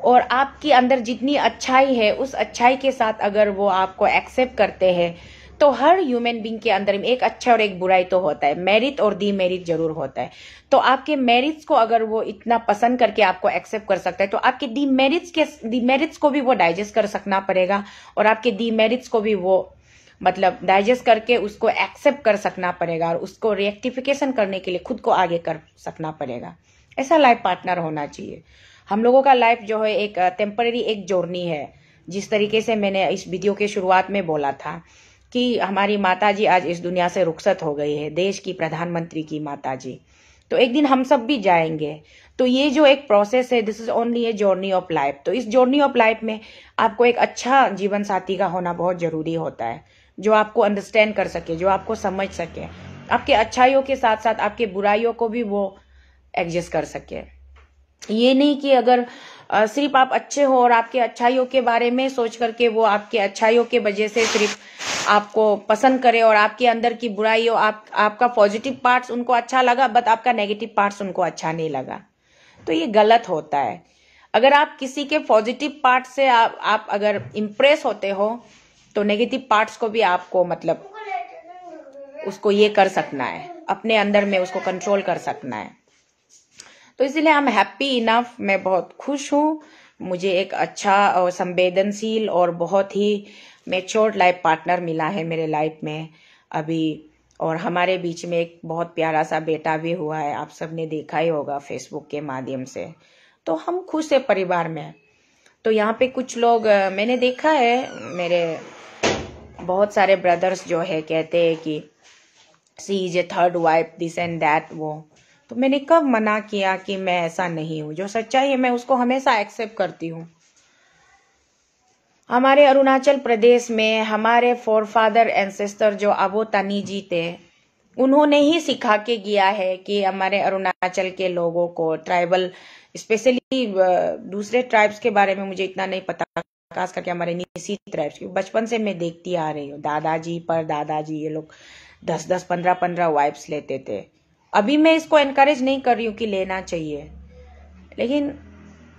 S1: और आपके अंदर जितनी अच्छाई है उस अच्छाई के साथ अगर वो आपको एक्सेप्ट करते हैं तो हर ह्यूमन बींग के अंदर एक अच्छा और एक बुराई तो होता है मेरिट और डी मेरिट जरूर होता है तो आपके मेरिट्स को अगर वो इतना पसंद करके आपको एक्सेप्ट कर सकता है तो आपके डी मेरिट्स के डी मेरिट्स को भी वो डाइजेस्ट कर सकना पड़ेगा और आपके डी मेरिट्स को भी वो मतलब डाइजेस्ट करके उसको एक्सेप्ट कर सकना पड़ेगा और उसको रिएक्टिफिकेशन करने के लिए खुद को आगे कर सकना पड़ेगा ऐसा लाइफ पार्टनर होना चाहिए हम लोगों का लाइफ जो है एक टेम्पररी एक जोर्नी है जिस तरीके से मैंने इस वीडियो के शुरुआत में बोला था कि हमारी माता जी आज इस दुनिया से रुखसत हो गई है देश की प्रधानमंत्री की माता जी तो एक दिन हम सब भी जाएंगे तो ये जो एक प्रोसेस है this is only a journey of life तो इस जर्नी ऑफ लाइफ में आपको एक अच्छा जीवन साथी का होना बहुत जरूरी होता है जो आपको अंडरस्टैंड कर सके जो आपको समझ सके आपके अच्छाइयों के साथ साथ आपके बुराइयों को भी वो एडजस्ट कर सके ये नहीं कि अगर सिर्फ आप अच्छे हो और आपके अच्छाइयों के बारे में सोच करके वो आपके अच्छाइयों के वजह से सिर्फ आपको पसंद करे और आपके अंदर की बुराई हो आप आपका पॉजिटिव पार्ट्स उनको अच्छा लगा बट आपका नेगेटिव पार्ट्स उनको अच्छा नहीं लगा तो ये गलत होता है अगर आप किसी के पॉजिटिव पार्ट से आप आप अगर इम्प्रेस होते हो तो नेगेटिव पार्ट्स को भी आपको मतलब उसको ये कर सकना है अपने अंदर में उसको कंट्रोल कर सकना है तो इसलिए हम हैप्पी इनफ मैं बहुत खुश हूँ मुझे एक अच्छा और संवेदनशील और बहुत ही मेच्योर लाइफ पार्टनर मिला है मेरे लाइफ में अभी और हमारे बीच में एक बहुत प्यारा सा बेटा भी हुआ है आप सबने देखा ही होगा फेसबुक के माध्यम से तो हम खुश है परिवार में तो यहाँ पे कुछ लोग मैंने देखा है मेरे बहुत सारे ब्रदर्स जो है कहते हैं कि she is a third wife this and that वो तो मैंने कब मना किया कि मैं ऐसा नहीं हूँ जो सच्चाई है मैं उसको हमेशा एक्सेप्ट करती हूँ हमारे अरुणाचल प्रदेश में हमारे फोर फादर एंसेस्टर जो अबो तनी जी थे उन्होंने ही सिखा के गया है कि हमारे अरुणाचल के लोगों को ट्राइबल स्पेशली दूसरे ट्राइब्स के बारे में मुझे इतना नहीं पता खास करके हमारे निशी ट्राइब्स की बचपन से मैं देखती आ रही हूँ दादाजी पर दादाजी ये लोग दस दस पंद्रह पंद्रह वाइप्स लेते थे अभी मैं इसको एनकरेज नहीं कर रही हूँ कि लेना चाहिए लेकिन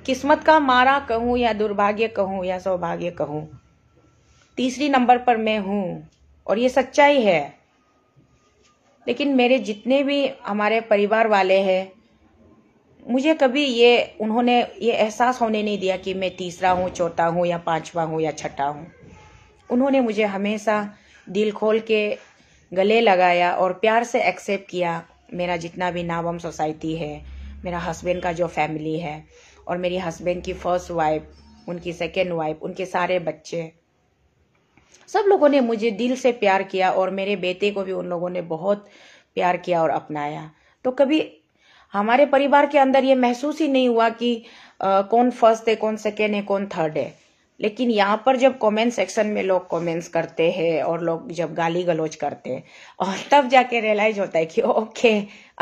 S1: किस्मत का मारा कहूँ या दुर्भाग्य कहूँ या सौभाग्य कहूँ तीसरी नंबर पर मैं हूँ और ये सच्चाई है लेकिन मेरे जितने भी हमारे परिवार वाले हैं मुझे कभी ये उन्होंने ये एहसास होने नहीं दिया कि मैं तीसरा हूँ चौथा हूँ या पाँचवा हूँ या छठा हूँ उन्होंने मुझे हमेशा दिल खोल के गले लगाया और प्यार से एक्सेप्ट किया मेरा जितना भी नावम सोसाइटी है मेरा हस्बैंड का जो फैमिली है और मेरी हस्बैंड की फर्स्ट वाइफ उनकी सेकेंड वाइफ उनके सारे बच्चे सब लोगों ने मुझे दिल से प्यार किया और मेरे बेटे को भी उन लोगों ने बहुत प्यार किया और अपनाया तो कभी हमारे परिवार के अंदर ये महसूस ही नहीं हुआ कि आ, कौन फर्स्ट है कौन सेकेंड है कौन थर्ड है लेकिन यहाँ पर जब कमेंट सेक्शन में लोग कमेंट्स करते हैं और लोग जब गाली गलोच करते हैं और तब जाके रियलाइज होता है कि ओके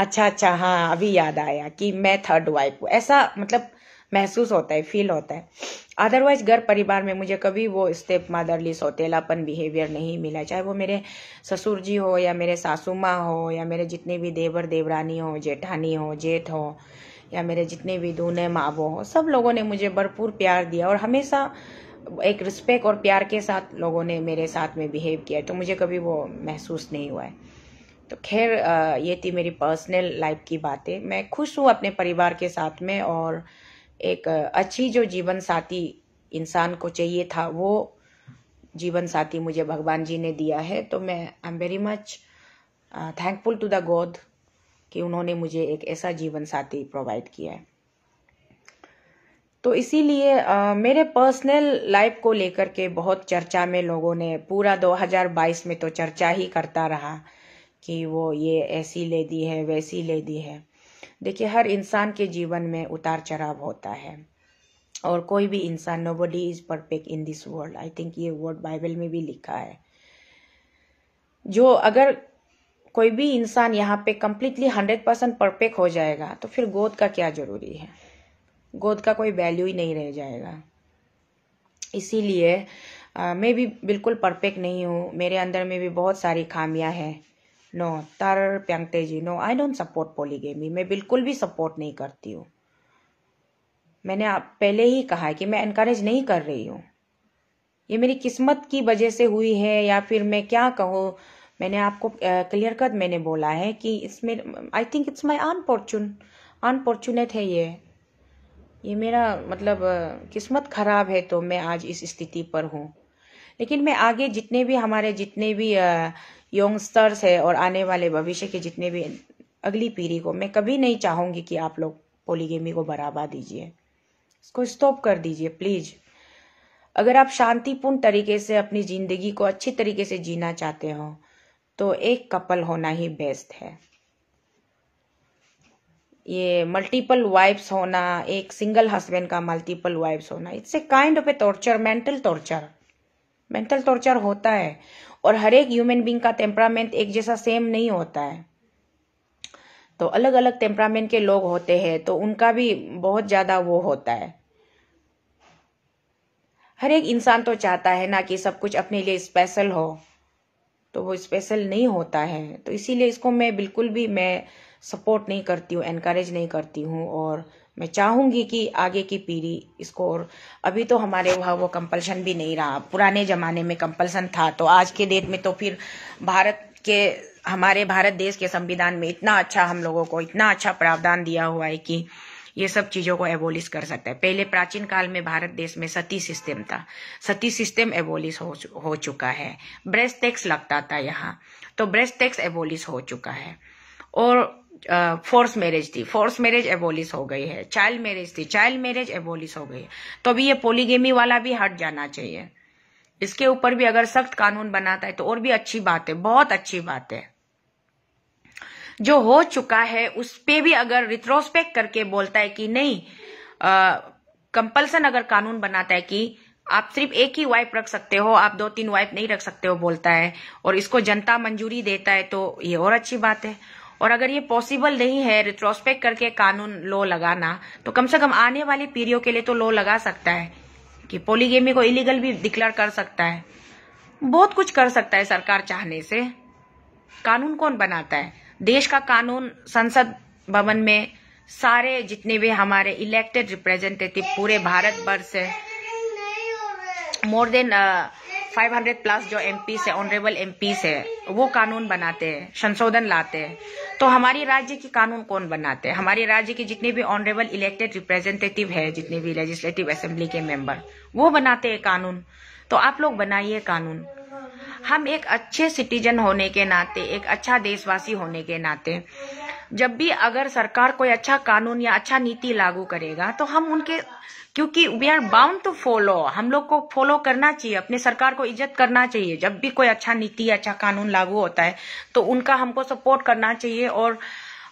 S1: अच्छा अच्छा हाँ अभी याद आया कि मैं थर्ड वाइफ हूँ ऐसा मतलब महसूस होता है फील होता है अदरवाइज घर परिवार में मुझे कभी वो स्टेप मदरली सौतेलापन बिहेवियर नहीं मिला चाहे वो मेरे ससुर जी हो या मेरे सासू माँ हो या मेरे जितने भी देवर देवरानी हो जेठानी हो जेठ हो या मेरे जितने भी दूने मावो हो सब लोगों ने मुझे भरपूर प्यार दिया और हमेशा एक रिस्पेक्ट और प्यार के साथ लोगों ने मेरे साथ में बिहेव किया तो मुझे कभी वो महसूस नहीं हुआ है तो खैर ये थी मेरी पर्सनल लाइफ की बातें मैं खुश हूँ अपने परिवार के साथ में और एक अच्छी जो जीवन साथी इंसान को चाहिए था वो जीवन साथी मुझे भगवान जी ने दिया है तो मैं I am very much thankful to the God कि उन्होंने मुझे एक ऐसा जीवन साथी प्रोवाइड किया है तो इसीलिए मेरे पर्सनल लाइफ को लेकर के बहुत चर्चा में लोगों ने पूरा 2022 में तो चर्चा ही करता रहा कि वो ये ऐसी लेडी है वैसी लेडी है देखिए हर इंसान के जीवन में उतार चढ़ाव होता है और कोई भी इंसान nobody is perfect in this world I think ये वर्ड बाइबल में भी लिखा है जो अगर कोई भी इंसान यहाँ पे कम्प्लीटली हंड्रेड परसेंट परफेक्ट हो जाएगा तो फिर गोद का क्या ज़रूरी है गोद का कोई वैल्यू ही नहीं रह जाएगा इसीलिए मैं भी बिल्कुल परफेक्ट नहीं हूँ मेरे अंदर में भी बहुत सारी खामियां हैं नो तर प्यांगते जी no I don't support polygamy मैं बिल्कुल भी सपोर्ट नहीं करती हूँ मैंने आप पहले ही कहा है कि मैं इनक्रेज नहीं कर रही हूँ ये मेरी किस्मत की वजह से हुई है या फिर मैं क्या कहूँ मैंने आपको क्लियर कट मैंने बोला है कि इसमें I think it's my unfortunate unfortunate है ये ये मेरा मतलब किस्मत खराब है तो मैं आज इस स्थिति पर हूँ लेकिन मैं आगे जितने भी हमारे जितने भी यंगस्टर्स है और आने वाले भविष्य के जितने भी अगली पीढ़ी को मैं कभी नहीं चाहूंगी कि आप लोग पोलीगेमी को बढ़ावा दीजिए इसको स्टॉप कर दीजिए प्लीज अगर आप शांतिपूर्ण तरीके से अपनी जिंदगी को अच्छी तरीके से जीना चाहते हो तो एक कपल होना ही बेस्ट है ये मल्टीपल वाइफ्स होना एक सिंगल हस्बैंड का मल्टीपल वाइफ्स होना it's a kind of a torture mental torture mental torture होता है और हर एक ह्यूमन बींग का टेम्परामेंट एक जैसा सेम नहीं होता है तो अलग अलग टेम्परामेंट के लोग होते हैं तो उनका भी बहुत ज़्यादा वो होता है हर एक इंसान तो चाहता है ना कि सब कुछ अपने लिए स्पेशल हो तो वो स्पेशल नहीं होता है तो इसीलिए इसको मैं बिल्कुल भी मैं सपोर्ट नहीं करती हूँ एनकरेज नहीं करती हूँ और मैं चाहूंगी कि आगे की पीढ़ी इसको और अभी तो हमारे वहाँ वो कंपल्शन भी नहीं रहा पुराने ज़माने में कंपल्सन था तो आज के डेट में तो फिर भारत के हमारे भारत देश के संविधान में इतना अच्छा हम लोगों को इतना अच्छा प्रावधान दिया हुआ है कि ये सब चीज़ों को एबोलिश कर सकता है पहले प्राचीन काल में भारत देश में सती सिस्टम था सती सिस्टम एबोलिश हो, हो चुका है ब्रेस्ट टैक्स लगता था यहाँ तो ब्रेस्ट टैक्स एबोलिश हो चुका है और फोर्स मैरिज थी फोर्स मैरिज एबोलिस हो गई है चाइल्ड मैरिज थी चाइल्ड मैरिज एबोलिस हो गई है तो अभी ये पोलीगेमी वाला भी हट जाना चाहिए इसके ऊपर भी अगर सख्त कानून बनाता है तो और भी अच्छी बात है बहुत अच्छी बात है जो हो चुका है उस पर भी अगर रिट्रोस्पेक्ट करके बोलता है कि नहीं कंपल्सन अगर कानून बनाता है कि आप सिर्फ एक ही वाइफ रख सकते हो आप दो तीन वाइफ नहीं रख सकते हो बोलता है और इसको जनता मंजूरी देता है तो ये और अच्छी बात है और अगर ये पॉसिबल नहीं है रिट्रोस्पेक्ट करके कानून लॉ लगाना तो कम से कम आने वाली पीढ़ियों के लिए तो लॉ लगा सकता है कि पोलीगेमी को इलीगल भी डिक्लेयर कर सकता है बहुत कुछ कर सकता है सरकार चाहने से कानून कौन बनाता है देश का कानून संसद भवन में सारे जितने भी हमारे इलेक्टेड रिप्रेजेंटेटिव पूरे भारत भर से मोर देन 500 प्लस जो एम पी से ऑनरेबल एम पी से वो कानून बनाते हैं संशोधन लाते हैं तो हमारी राज्य की कानून कौन बनाते हैं हमारे राज्य के जितने भी ऑनरेबल इलेक्टेड रिप्रेजेंटेटिव है जितने भी लेजिस्लेटिव असेंबली के मेंबर वो बनाते हैं कानून तो आप लोग बनाइए कानून हम एक अच्छे सिटीजन होने के नाते एक अच्छा देशवासी होने के नाते जब भी अगर सरकार कोई अच्छा कानून या अच्छा नीति लागू करेगा तो हम उनके क्योंकि we are bound to follow हम लोग को फॉलो करना चाहिए अपने सरकार को इज्जत करना चाहिए जब भी कोई अच्छा नीति अच्छा कानून लागू होता है तो उनका हमको सपोर्ट करना चाहिए और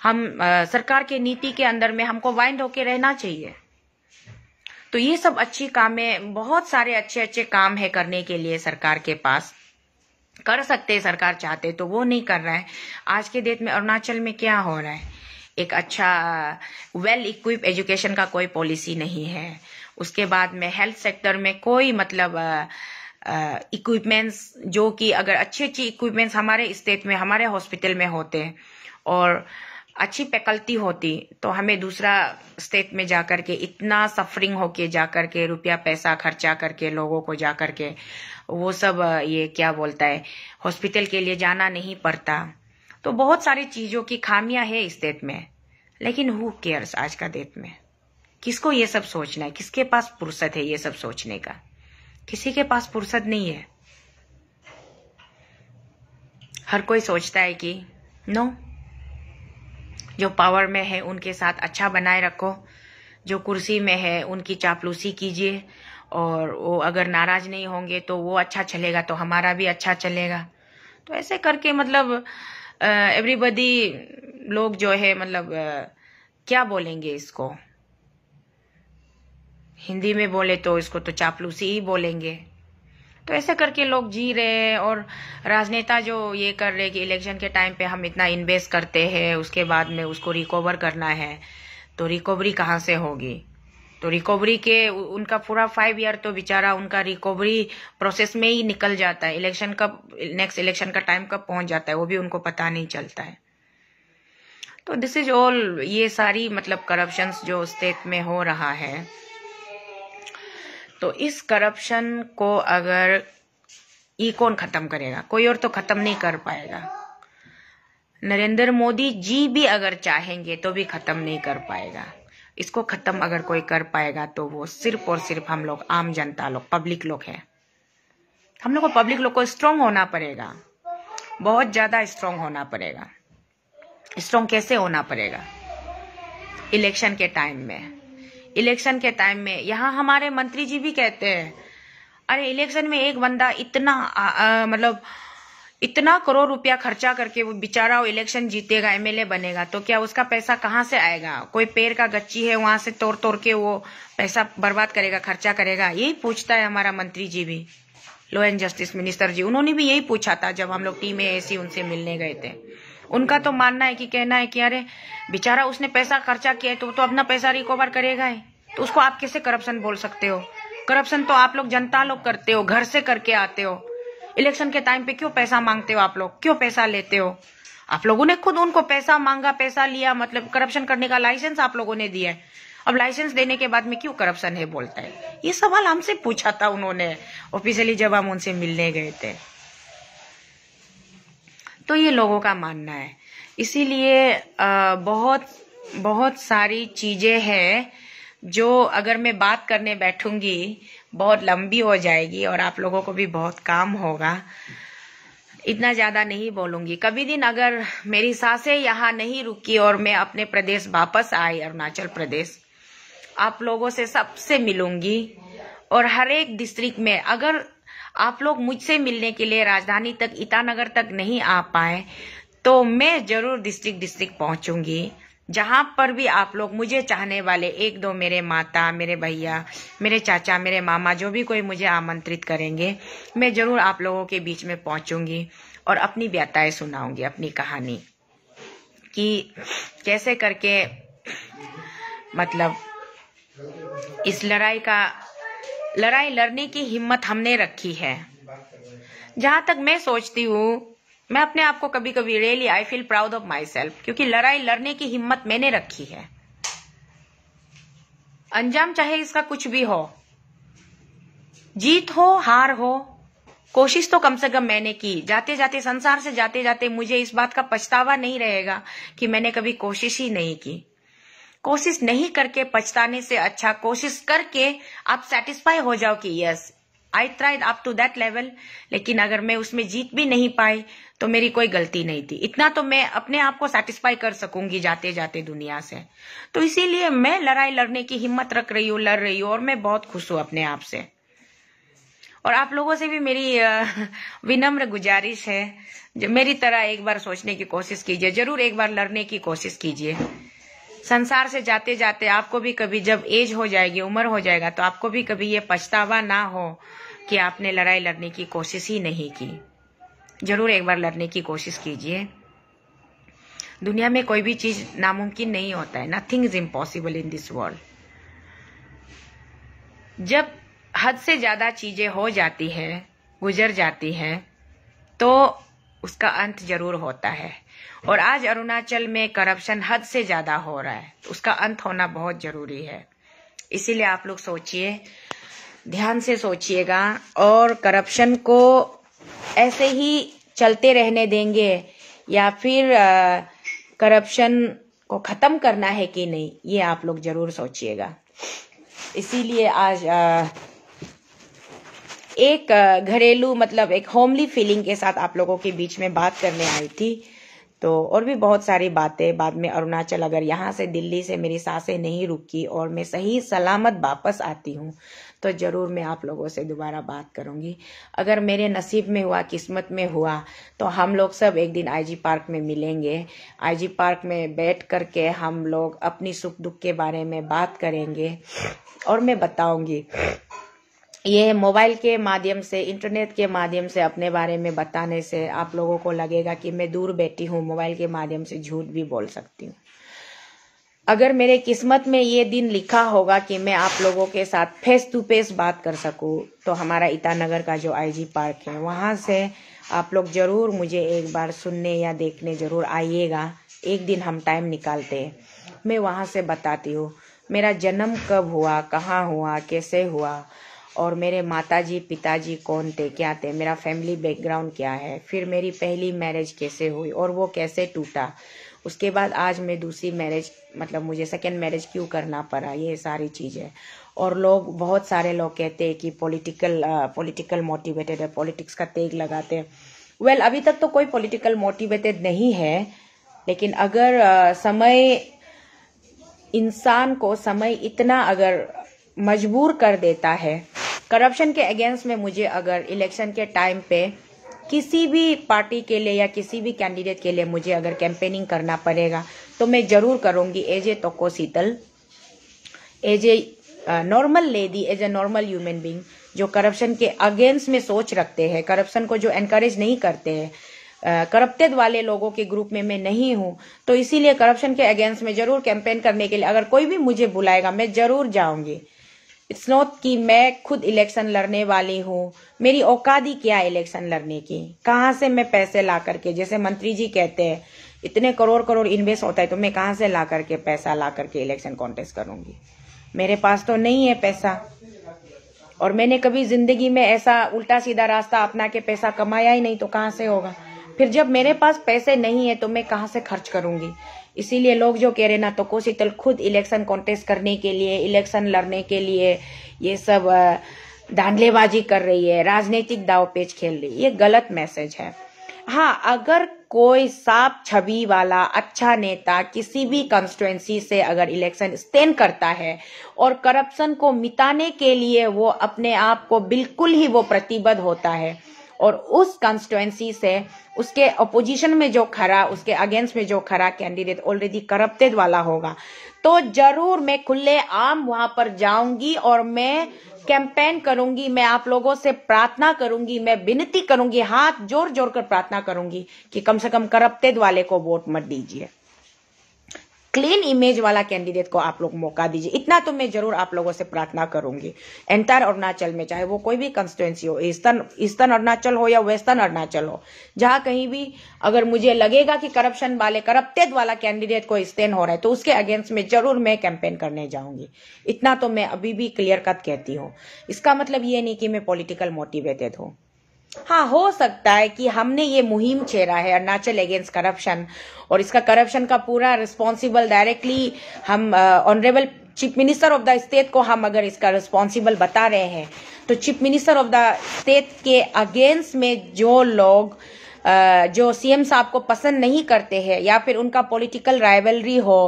S1: हम आ, सरकार के नीति के अंदर में हमको वाइंड होके रहना चाहिए तो ये सब अच्छी कामें बहुत सारे अच्छे अच्छे काम है करने के लिए सरकार के पास कर सकते सरकार चाहते तो वो नहीं कर रहा है आज के डेट में अरुणाचल में क्या हो रहा है एक अच्छा वेल इक्विप एजुकेशन का कोई पॉलिसी नहीं है उसके बाद में हेल्थ सेक्टर में कोई मतलब इक्विपमेंट्स जो कि अगर अच्छी अच्छी इक्विपमेंट्स हमारे स्टेट में हमारे हॉस्पिटल में होते और अच्छी फैकल्टी होती तो हमें दूसरा स्टेट में जाकर के इतना सफरिंग होके जाकर के रुपया पैसा खर्चा करके लोगों को जाकर के वो सब ये क्या बोलता है हॉस्पिटल के लिए जाना नहीं पड़ता तो बहुत सारी चीज़ों की खामियां है स्टेट में लेकिन हु केयर्स आज का डेट में किसको ये सब सोचना है किसके पास फुर्सत है ये सब सोचने का किसी के पास फुर्सत नहीं है हर कोई सोचता है कि नो जो पावर में है उनके साथ अच्छा बनाए रखो जो कुर्सी में है उनकी चापलूसी कीजिए और वो अगर नाराज नहीं होंगे तो वो अच्छा चलेगा तो हमारा भी अच्छा चलेगा तो ऐसे करके मतलब एवरीबडी लोग जो है मतलब आ, क्या बोलेंगे इसको हिंदी में बोले तो इसको तो चापलूसी ही बोलेंगे तो ऐसा करके लोग जी रहे हैं और राजनेता जो ये कर रहे कि इलेक्शन के टाइम पे हम इतना इन्वेस्ट करते हैं उसके बाद में उसको रिकवर करना है तो रिकवरी कहाँ से होगी तो रिकवरी के उनका पूरा फाइव ईयर तो बेचारा उनका रिकवरी प्रोसेस में ही निकल जाता है इलेक्शन कब नेक्स्ट इलेक्शन का टाइम कब पहुंच जाता है वो भी उनको पता नहीं चलता है तो दिस इज ऑल ये सारी मतलब करप्शन जो स्टेट में हो रहा है तो इस करप्शन को अगर ये कौन खत्म करेगा कोई और तो खत्म नहीं कर पाएगा नरेंद्र मोदी जी भी अगर चाहेंगे तो भी खत्म नहीं कर पाएगा इसको खत्म अगर कोई कर पाएगा तो वो सिर्फ और सिर्फ हम लोग आम जनता लोग पब्लिक लोग हैं हम लोग को पब्लिक लोग को स्ट्रांग होना पड़ेगा बहुत ज्यादा स्ट्रांग होना पड़ेगा स्ट्रांग कैसे होना पड़ेगा इलेक्शन के टाइम में इलेक्शन के टाइम में यहाँ हमारे मंत्री जी भी कहते हैं अरे इलेक्शन में एक बंदा इतना मतलब इतना करोड़ रुपया खर्चा करके वो बेचारा वो इलेक्शन जीतेगा एमएलए बनेगा तो क्या उसका पैसा कहाँ से आएगा कोई पेड़ का गच्ची है वहां से तोड़ तोड़ के वो पैसा बर्बाद करेगा खर्चा करेगा यही पूछता है हमारा मंत्री जी भी लॉ एंड जस्टिस मिनिस्टर जी उन्होंने भी यही पूछा था जब हम लोग टीम ए उनसे मिलने गए थे उनका तो मानना है कि कहना है कि अरे बेचारा उसने पैसा खर्चा किया है तो वो तो अपना पैसा रिकवर करेगा ही तो उसको आप कैसे करप्शन बोल सकते हो करप्शन तो आप लोग जनता लोग करते हो घर से करके आते हो इलेक्शन के टाइम पे क्यों पैसा मांगते हो आप लोग क्यों पैसा लेते हो आप लोगों ने खुद उनको पैसा मांगा पैसा लिया मतलब करप्शन करने का लाइसेंस आप लोगों ने दिया है अब लाइसेंस देने के बाद में क्यों करप्शन है बोलता है ये सवाल हमसे पूछा था उन्होंने ऑफिशियली जब हम उनसे मिलने गए थे तो ये लोगों का मानना है इसीलिए बहुत बहुत सारी चीज़ें हैं जो अगर मैं बात करने बैठूंगी बहुत लंबी हो जाएगी और आप लोगों को भी बहुत काम होगा इतना ज़्यादा नहीं बोलूंगी कभी दिन अगर मेरी सासे यहाँ नहीं रुकी और मैं अपने प्रदेश वापस आई अरुणाचल प्रदेश आप लोगों से सबसे मिलूंगी और हर एक डिस्ट्रिक्ट में अगर आप लोग मुझसे मिलने के लिए राजधानी तक ईटानगर तक नहीं आ पाए तो मैं जरूर डिस्ट्रिक्ट डिस्ट्रिक्ट पहुंचूंगी जहां पर भी आप लोग मुझे चाहने वाले एक दो मेरे माता मेरे भैया मेरे चाचा मेरे मामा जो भी कोई मुझे आमंत्रित करेंगे मैं जरूर आप लोगों के बीच में पहुंचूंगी और अपनी व्यताएं सुनाऊंगी अपनी कहानी कि कैसे करके मतलब इस लड़ाई का लड़ाई लड़ने की हिम्मत हमने रखी है जहां तक मैं सोचती हूँ मैं अपने आप को कभी कभी really I feel proud of myself क्योंकि लड़ाई लड़ने की हिम्मत मैंने रखी है अंजाम चाहे इसका कुछ भी हो जीत हो हार हो कोशिश तो कम से कम मैंने की जाते जाते संसार से जाते जाते मुझे इस बात का पछतावा नहीं रहेगा कि मैंने कभी कोशिश ही नहीं की कोशिश नहीं करके पछताने से अच्छा कोशिश करके आप सेटिस्फाई हो जाओ कि yes I tried up to that level लेकिन अगर मैं उसमें जीत भी नहीं पाई तो मेरी कोई गलती नहीं थी इतना तो मैं अपने आप को सेटिस्फाई कर सकूंगी जाते जाते दुनिया से तो इसीलिए मैं लड़ाई लड़ने की हिम्मत रख रही हूँ लड़ रही हूँ और मैं बहुत खुश हूं अपने आप से और आप लोगों से भी मेरी विनम्र गुजारिश है मेरी तरह एक बार सोचने की कोशिश कीजिए जरूर एक बार लड़ने की कोशिश कीजिए संसार से जाते जाते आपको भी कभी जब एज हो जाएगी उम्र हो जाएगा तो आपको भी कभी ये पछतावा ना हो कि आपने लड़ाई लड़ने की कोशिश ही नहीं की जरूर एक बार लड़ने की कोशिश कीजिए दुनिया में कोई भी चीज नामुमकिन नहीं होता है nothing is impossible in this world जब हद से ज्यादा चीजें हो जाती है गुजर जाती है तो उसका अंत जरूर होता है और आज अरुणाचल में करप्शन हद से ज़्यादा हो रहा है उसका अंत होना बहुत ज़रूरी है इसीलिए आप लोग सोचिए ध्यान से सोचिएगा और करप्शन को ऐसे ही चलते रहने देंगे या फिर करप्शन को ख़त्म करना है कि नहीं ये आप लोग ज़रूर सोचिएगा इसीलिए आज आ, एक घरेलू मतलब एक होमली फीलिंग के साथ आप लोगों के बीच में बात करने आई थी तो और भी बहुत सारी बातें बाद में अरुणाचल अगर यहाँ से दिल्ली से मेरी सांसें नहीं रुकी और मैं सही सलामत वापस आती हूँ तो ज़रूर मैं आप लोगों से दोबारा बात करूँगी अगर मेरे नसीब में हुआ किस्मत में हुआ तो हम लोग सब एक दिन आईजी पार्क में मिलेंगे आईजी पार्क में बैठ करके हम लोग अपनी सुख दुख के बारे में बात करेंगे और मैं बताऊँगी ये मोबाइल के माध्यम से इंटरनेट के माध्यम से अपने बारे में बताने से आप लोगों को लगेगा कि मैं दूर बैठी हूँ मोबाइल के माध्यम से झूठ भी बोल सकती हूँ अगर मेरे किस्मत में ये दिन लिखा होगा कि मैं आप लोगों के साथ फेस टू फेस बात कर सकूं तो हमारा ईटानगर का जो आईजी पार्क है वहां से आप लोग ज़रूर मुझे एक बार सुनने या देखने ज़रूर आइएगा एक दिन हम टाइम निकालते हैं मैं वहां से बताती हूँ मेरा जन्म कब हुआ कहाँ हुआ कैसे हुआ और मेरे माताजी पिताजी कौन थे क्या थे मेरा फैमिली बैकग्राउंड क्या है फिर मेरी पहली मैरिज कैसे हुई और वो कैसे टूटा उसके बाद आज मैं दूसरी मैरिज मतलब मुझे सेकेंड मैरिज क्यों करना पड़ा ये सारी चीज़ें और लोग बहुत सारे लोग कहते हैं कि पॉलिटिकल पॉलिटिकल मोटिवेटेड है पॉलिटिक्स का तेग लगाते हैं वेल well, अभी तक तो कोई पॉलिटिकल मोटिवेटेड नहीं है लेकिन अगर आ, समय इंसान को समय इतना अगर मजबूर कर देता है करप्शन के अगेंस्ट में मुझे अगर इलेक्शन के टाइम पे किसी भी पार्टी के लिए या किसी भी कैंडिडेट के लिए मुझे अगर कैंपेनिंग करना पड़ेगा तो मैं जरूर करूंगी as a Toko Sheetal as a normal lady as a normal human being जो करप्शन के अगेंस्ट में सोच रखते हैं करप्शन को जो एनकरेज नहीं करते हैं करप्टेड uh, वाले लोगों के ग्रुप में मैं नहीं हूं तो इसीलिए करप्शन के अगेंस्ट में जरूर कैंपेन करने के लिए अगर कोई भी मुझे बुलाएगा मैं जरूर जाऊंगी इट्स नॉट कि मैं खुद इलेक्शन लड़ने वाली हूँ मेरी औकात ही क्या इलेक्शन लड़ने की कहाँ से मैं पैसे ला करके जैसे मंत्री जी कहते हैं इतने करोड़ करोड़ इन्वेस्ट होता है तो मैं कहाँ से ला करके पैसा ला करके इलेक्शन कॉन्टेस्ट करूंगी मेरे पास तो नहीं है पैसा और मैंने कभी जिंदगी में ऐसा उल्टा सीधा रास्ता अपना के पैसा कमाया ही नहीं तो कहाँ से होगा फिर जब मेरे पास पैसे नहीं है तो मैं कहाँ से खर्च करूंगी इसीलिए लोग जो कह रहे ना तो कोशितल तो खुद इलेक्शन कॉन्टेस्ट करने के लिए इलेक्शन लड़ने के लिए ये सब धांधलेबाजी कर रही है राजनीतिक दाव पेच खेल रही है ये गलत मैसेज है हाँ अगर कोई साफ छवि वाला अच्छा नेता किसी भी कंस्टिट्युएंसी से अगर इलेक्शन स्टैंड करता है और करप्शन को मिटाने के लिए वो अपने आप को बिल्कुल ही वो प्रतिबद्ध होता है और उस कंस्टिट्युएंसी से उसके अपोजिशन में जो खड़ा उसके अगेंस्ट में जो खड़ा कैंडिडेट ऑलरेडी करप्टेड वाला होगा तो जरूर मैं खुले आम वहां पर जाऊंगी और मैं कैंपेन करूंगी मैं आप लोगों से प्रार्थना करूंगी मैं विनती करूंगी हाथ जोर जोर कर प्रार्थना करूंगी कि कम से कम करप्टेड वाले को वोट मत दीजिए क्लीन इमेज वाला कैंडिडेट को आप लोग मौका दीजिए इतना तो मैं जरूर आप लोगों से प्रार्थना करूंगी एंटायर अरुणाचल में चाहे वो कोई भी कंस्टिट्युएंसी हो ईस्टर्न ईस्टर्न अरुणाचल हो या वेस्टर्न अरुणाचल हो जहां कहीं भी अगर मुझे लगेगा कि करप्शन वाले करप्टेड वाला कैंडिडेट को स्टेन हो रहा है तो उसके अगेंस्ट में जरूर मैं कैंपेन करने जाऊंगी इतना तो मैं अभी भी क्लियर कट कहती हूँ इसका मतलब ये नहीं कि मैं पोलिटिकल मोटिवेटेड हूँ हाँ हो सकता है कि हमने ये मुहिम छेड़ा है अरुणाचल अगेंस्ट करप्शन और इसका करप्शन का पूरा रिस्पॉन्सिबल डायरेक्टली हम honourable chief minister of the state को हम अगर इसका रिस्पॉन्सिबल बता रहे हैं तो chief minister of the state के अगेंस्ट में जो लोग uh, जो सीएम साहब को पसंद नहीं करते हैं या फिर उनका पॉलिटिकल राइवलरी हो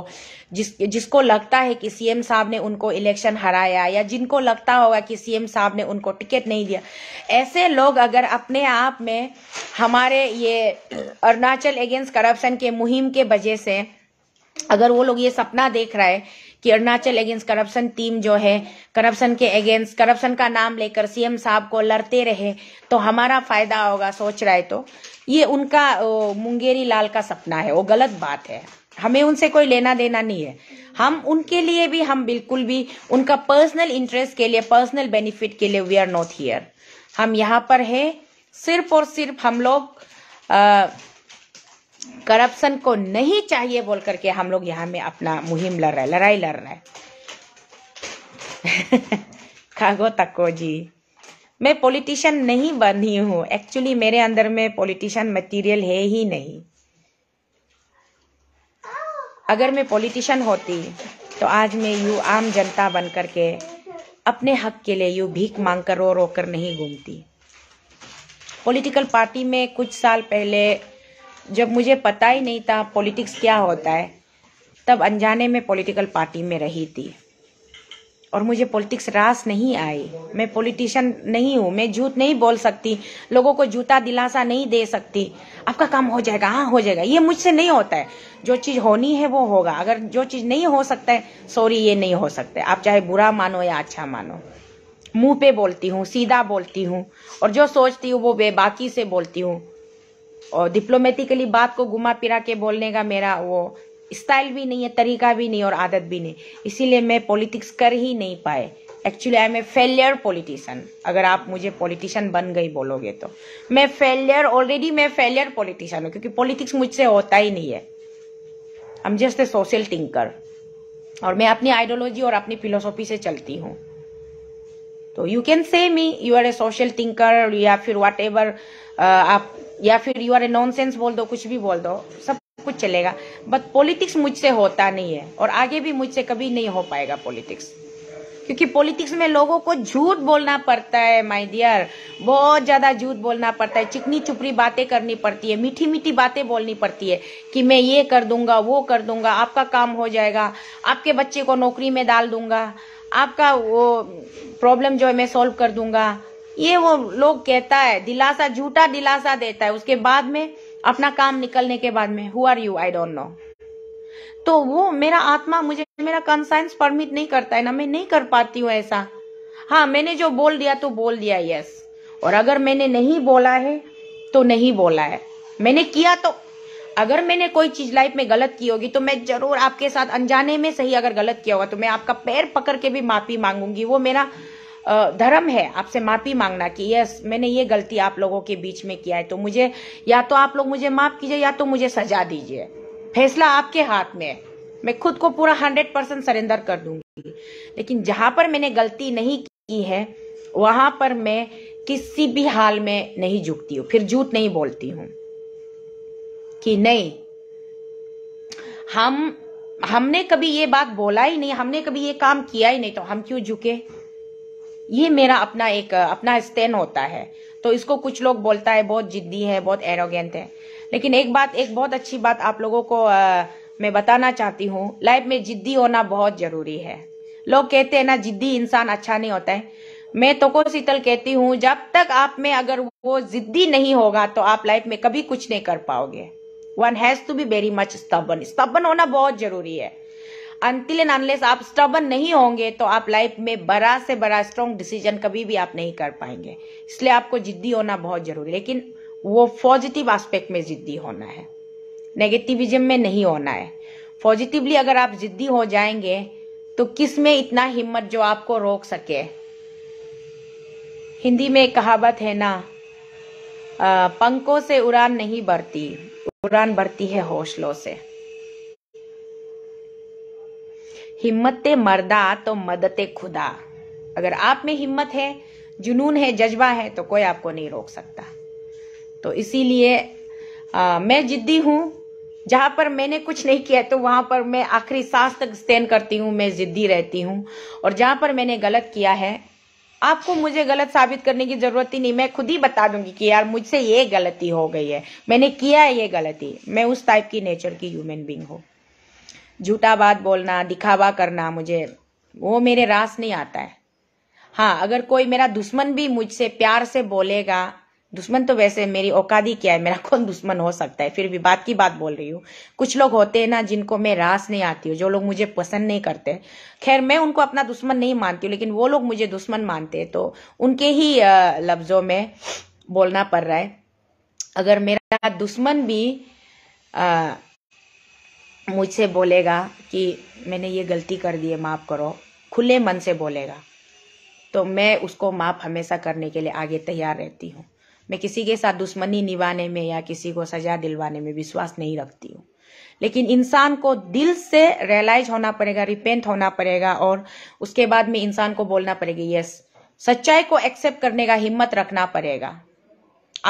S1: जिस जिसको लगता है कि सीएम साहब ने उनको इलेक्शन हराया या जिनको लगता होगा कि सीएम साहब ने उनको टिकट नहीं दिया ऐसे लोग अगर अपने आप में हमारे ये अरुणाचल अगेंस्ट करप्शन के मुहिम के वजह से अगर वो लोग ये सपना देख रहा है कि अरुणाचल अगेंस्ट करप्शन टीम जो है करप्शन के अगेंस्ट करप्शन का नाम लेकर सीएम साहब को लड़ते रहे तो हमारा फायदा होगा सोच रहा है तो ये उनका मुंगेरी लाल का सपना है वो गलत बात है हमें उनसे कोई लेना देना नहीं है हम उनके लिए भी हम बिल्कुल भी उनका पर्सनल इंटरेस्ट के लिए पर्सनल बेनिफिट के लिए वी आर नॉट हियर हम यहाँ पर है सिर्फ और सिर्फ हम लोग करप्शन को नहीं चाहिए बोल करके हम लोग यहाँ में अपना मुहिम लड़ रहे लड़ाई लड़ रहे खागो तको जी मैं पॉलिटिशियन नहीं बनी हूँ एक्चुअली मेरे अंदर में पॉलिटिशियन मटेरियल है ही नहीं अगर मैं पॉलिटिशियन होती तो आज मैं यू आम जनता बन करके अपने हक के लिए यू भीख मांग कर रो रो कर नहीं घूमती पॉलिटिकल पार्टी में कुछ साल पहले जब मुझे पता ही नहीं था पॉलिटिक्स क्या होता है तब अनजाने में पॉलिटिकल पार्टी में रही थी और मुझे पॉलिटिक्स रास नहीं आई मैं पॉलिटिशियन नहीं हूँ मैं झूठ नहीं बोल सकती लोगों को जूता दिलासा नहीं दे सकती आपका काम हो जाएगा हाँ हो जाएगा ये मुझसे नहीं होता है जो चीज़ होनी है वो होगा अगर जो चीज़ नहीं हो सकता है सॉरी ये नहीं हो सकता आप चाहे बुरा मानो या अच्छा मानो मुंह पे बोलती हूँ सीधा बोलती हूँ और जो सोचती हूँ वो बेबाकी से बोलती हूँ और डिप्लोमेटिकली बात को घुमा फिरा के बोलने का मेरा वो स्टाइल भी नहीं है तरीका भी नहीं और आदत भी नहीं इसीलिए मैं पॉलिटिक्स कर ही नहीं पाए actually I am a failure politician अगर आप मुझे पॉलिटिशियन बन गई बोलोगे तो मैं फेलियर ऑलरेडी मैं फेलियर पॉलिटिशियन हूँ क्योंकि पॉलिटिक्स मुझसे होता ही नहीं है I am just a social thinker और मैं अपनी आइडियोलॉजी और अपनी फिलोसॉफी से चलती हूँ तो you can say me you are a social thinker या फिर वाट एवर uh, आप या फिर you are a nonsense बोल दो कुछ भी बोल दो सब कुछ चलेगा बट पॉलिटिक्स मुझसे होता नहीं है और आगे भी मुझसे कभी नहीं हो पाएगा पॉलिटिक्स क्योंकि पॉलिटिक्स में लोगों को झूठ बोलना पड़ता है माय डियर बहुत ज्यादा झूठ बोलना पड़ता है चिकनी चुपरी बातें करनी पड़ती है मीठी मीठी बातें बोलनी पड़ती है कि मैं ये कर दूंगा वो कर दूंगा आपका काम हो जाएगा आपके बच्चे को नौकरी में डाल दूंगा आपका वो प्रॉब्लम जो है मैं सॉल्व कर दूंगा ये वो लोग कहता है दिलासा झूठा दिलासा देता है उसके बाद में अपना काम निकलने के बाद में who are you I don't know तो वो मेरा आत्मा मुझे मेरा कंसाइंस परमिट नहीं करता है ना मैं नहीं कर पाती हूँ ऐसा हाँ मैंने जो बोल दिया तो बोल दिया यस और अगर मैंने नहीं बोला है तो नहीं बोला है मैंने किया तो अगर मैंने कोई चीज लाइफ में गलत की होगी तो मैं जरूर आपके साथ अनजाने में सही अगर गलत किया होगा तो मैं आपका पैर पकड़ के भी माफी मांगूंगी वो मेरा धर्म है आपसे माफ़ी मांगना कि यस मैंने ये गलती आप लोगों के बीच में किया है तो मुझे या तो आप लोग मुझे माफ़ कीजिए या तो मुझे सजा दीजिए फैसला आपके हाथ में है मैं खुद को पूरा हंड्रेड परसेंट सरेंडर कर दूंगी लेकिन जहां पर मैंने गलती नहीं की है वहां पर मैं किसी भी हाल में नहीं झुकती हूँ फिर झूठ नहीं बोलती हूँ कि नहीं हम हमने कभी ये बात बोला ही नहीं हमने कभी ये काम किया ही नहीं तो हम क्यों झुके ये मेरा अपना एक अपना स्टैंड होता है तो इसको कुछ लोग बोलता है बहुत जिद्दी है बहुत एरोगेंट है लेकिन एक बात एक बहुत अच्छी बात आप लोगों को आ, मैं बताना चाहती हूँ लाइफ में जिद्दी होना बहुत जरूरी है लोग कहते हैं ना जिद्दी इंसान अच्छा नहीं होता है मैं तो को शीतल कहती हूँ जब तक आप में अगर वो जिद्दी नहीं होगा तो आप लाइफ में कभी कुछ नहीं कर पाओगे one has to be very much stubborn stubborn होना बहुत जरूरी है अंतिल एंड अनलेस आप स्टबन नहीं होंगे तो आप लाइफ में बड़ा से बड़ा स्ट्रॉन्ग डिसीजन कभी भी आप नहीं कर पाएंगे इसलिए आपको जिद्दी होना बहुत जरूरी लेकिन वो पॉजिटिव आस्पेक्ट में जिद्दी होना है नेगेटिविज्म में नहीं होना है पॉजिटिवली अगर आप जिद्दी हो जाएंगे तो किस में इतना हिम्मत जो आपको रोक सके हिंदी में कहावत है ना पंखों से उड़ान नहीं भरती उड़ान बढ़ती है हौसलों से हिम्मत मर्दा तो मदते खुदा अगर आप में हिम्मत है जुनून है जज्बा है तो कोई आपको नहीं रोक सकता तो इसीलिए मैं जिद्दी हूं जहां पर मैंने कुछ नहीं किया तो वहां पर मैं आखिरी सांस तक स्टैंड करती हूं मैं जिद्दी रहती हूं और जहां पर मैंने गलत किया है आपको मुझे गलत साबित करने की जरूरत ही नहीं मैं खुद ही बता दूंगी कि यार मुझसे ये गलती हो गई है मैंने किया है ये गलती मैं उस टाइप की नेचर की ह्यूमन बींग हूं झूठा बात बोलना दिखावा करना मुझे वो मेरे रास नहीं आता है हाँ अगर कोई मेरा दुश्मन भी मुझसे प्यार से बोलेगा दुश्मन तो वैसे मेरी औकात ही क्या है मेरा कौन दुश्मन हो सकता है फिर भी बात की बात बोल रही हूँ कुछ लोग होते हैं ना जिनको मैं रास नहीं आती हूँ जो लोग मुझे पसंद नहीं करते खैर मैं उनको अपना दुश्मन नहीं मानती हूँ लेकिन वो लोग मुझे दुश्मन मानते हैं तो उनके ही लफ्जों में बोलना पड़ रहा है अगर मेरा दुश्मन भी आ, मुझसे बोलेगा कि मैंने ये गलती कर दी है माफ़ करो खुले मन से बोलेगा तो मैं उसको माफ़ हमेशा करने के लिए आगे तैयार रहती हूँ मैं किसी के साथ दुश्मनी निभाने में या किसी को सजा दिलवाने में विश्वास नहीं रखती हूँ लेकिन इंसान को दिल से रियलाइज होना पड़ेगा रिपेंट होना पड़ेगा और उसके बाद में इंसान को बोलना पड़ेगा यस सच्चाई को एक्सेप्ट करने का हिम्मत रखना पड़ेगा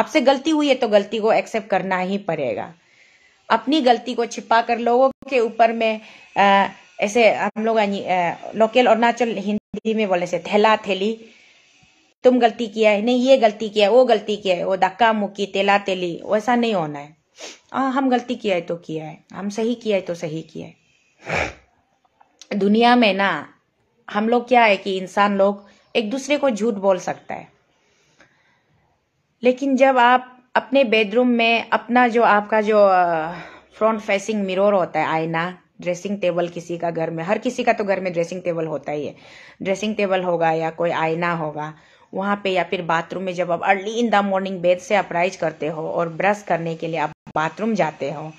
S1: आपसे गलती हुई है तो गलती को एक्सेप्ट करना ही पड़ेगा अपनी गलती को छिपा कर लोगों के ऊपर में आ, ऐसे हम लोग लोकल अरुणाचल हिंदी में बोले से थैला थैली तुम गलती किया है नहीं ये गलती किया है वो गलती किया है वो धक्का मुक्की तेला तेली वैसा नहीं होना है आ, हम गलती किया है तो किया है हम सही किया है तो सही किया है दुनिया में ना हम लोग क्या है कि इंसान लोग एक दूसरे को झूठ बोल सकता है लेकिन जब आप अपने बेडरूम में अपना जो आपका जो फ्रंट फेसिंग मिरर होता है आईना ड्रेसिंग टेबल किसी का घर में हर किसी का तो घर में ड्रेसिंग टेबल होता ही है ड्रेसिंग टेबल होगा या कोई आईना होगा वहां पे या फिर बाथरूम में जब आप early in the morning bed से अपराइज करते हो और ब्रश करने के लिए आप बाथरूम जाते हो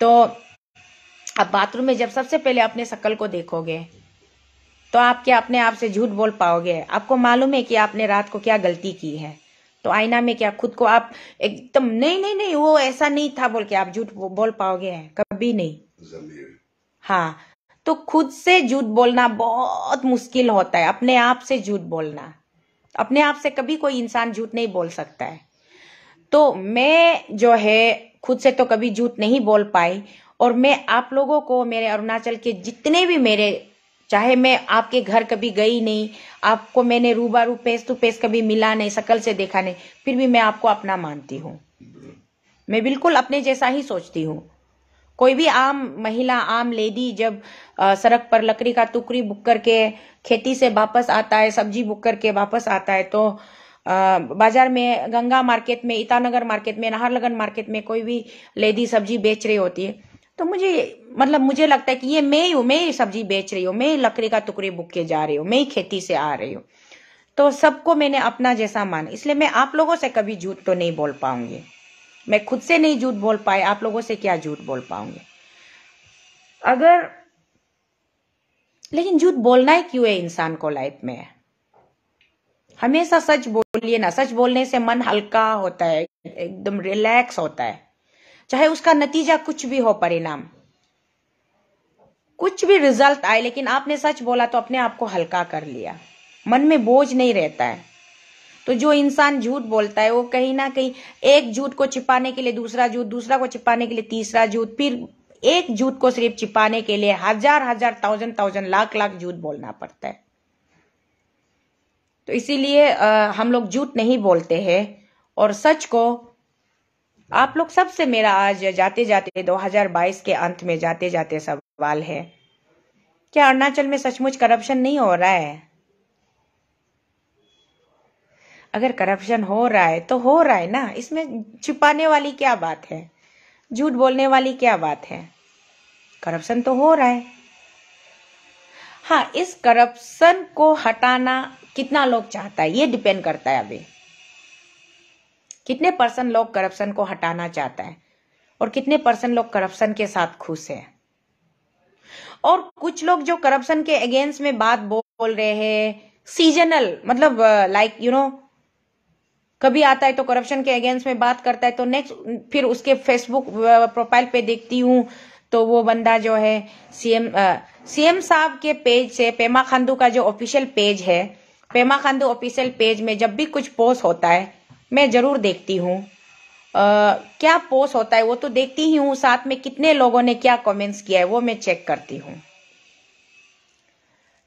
S1: तो आप बाथरूम में जब सबसे पहले अपने शक्ल को देखोगे तो आप क्या अपने आप से झूठ बोल पाओगे आपको मालूम है कि आपने रात को क्या गलती की है तो आईना में क्या खुद को आप एकदम नहीं नहीं नहीं वो ऐसा नहीं था बोल के आप झूठ बोल पाओगे कभी नहीं हाँ तो खुद से झूठ बोलना बहुत मुश्किल होता है अपने आप से झूठ बोलना अपने आप से कभी कोई इंसान झूठ नहीं बोल सकता है तो मैं जो है खुद से तो कभी झूठ नहीं बोल पाई और मैं आप लोगों को मेरे अरुणाचल के जितने भी मेरे चाहे मैं आपके घर कभी गई नहीं आपको मैंने रूबारू पेस टू पेस कभी मिला नहीं सकल से देखा नहीं फिर भी मैं आपको अपना मानती हूँ मैं बिल्कुल अपने जैसा ही सोचती हूँ कोई भी आम महिला आम लेडी जब सड़क पर लकड़ी का टुकड़ी बुक करके खेती से वापस आता है सब्जी बुक करके वापस आता है तो बाजार में गंगा मार्केट में ईटानगर मार्केट में नाहरलगन मार्केट में कोई भी लेडी सब्जी बेच रही होती है तो मुझे मतलब मुझे लगता है कि ये मैं ही हूं मैं ही सब्जी बेच रही हूँ मैं लकड़ी का टुकड़े बुक के जा रही हूँ मैं ही खेती से आ रही हूँ तो सबको मैंने अपना जैसा माना इसलिए मैं आप लोगों से कभी झूठ तो नहीं बोल पाऊंगी मैं खुद से नहीं झूठ बोल पाए आप लोगों से क्या झूठ बोल पाऊंगी अगर लेकिन झूठ बोलना ही क्यों है इंसान को लाइफ में हमेशा सच बोलिए ना सच बोलने से मन हल्का होता है एकदम रिलैक्स होता है चाहे उसका नतीजा कुछ भी हो परिणाम कुछ भी रिजल्ट आए लेकिन आपने सच बोला तो अपने आप को हल्का कर लिया मन में बोझ नहीं रहता है तो जो इंसान झूठ बोलता है वो कहीं ना कहीं एक झूठ को छिपाने के लिए दूसरा झूठ दूसरा को छिपाने के लिए तीसरा झूठ फिर एक झूठ को सिर्फ छिपाने के लिए हजार हजार थाउजेंड थाउजेंड लाख लाख झूठ बोलना पड़ता है तो इसीलिए हम लोग झूठ नहीं बोलते हैं और सच को आप लोग सबसे मेरा आज जाते जाते 2022 के अंत में जाते जाते सवाल है क्या अरुणाचल में सचमुच करप्शन नहीं हो रहा है अगर करप्शन हो रहा है तो हो रहा है ना इसमें छिपाने वाली क्या बात है झूठ बोलने वाली क्या बात है करप्शन तो हो रहा है हाँ इस करप्शन को हटाना कितना लोग चाहता है ये डिपेंड करता है अभी कितने परसेंट लोग करप्शन को हटाना चाहता है और कितने परसेंट लोग करप्शन के साथ खुश है और कुछ लोग जो करप्शन के अगेंस्ट में बात बोल रहे हैं सीजनल मतलब लाइक यू नो कभी आता है तो करप्शन के अगेंस्ट में बात करता है तो नेक्स्ट फिर उसके फेसबुक प्रोफाइल uh, पे देखती हूँ तो वो बंदा जो है सीएम सीएम uh, साहब के पेज से पेमा खांडू का जो ऑफिशियल पेज है पेमा खांडू ऑफिशियल पेज में जब भी कुछ पोस्ट होता है मैं ज़रूर देखती हूँ क्या पोस्ट होता है वो तो देखती ही हूँ साथ में कितने लोगों ने क्या कमेंट्स किया है वो मैं चेक करती हूँ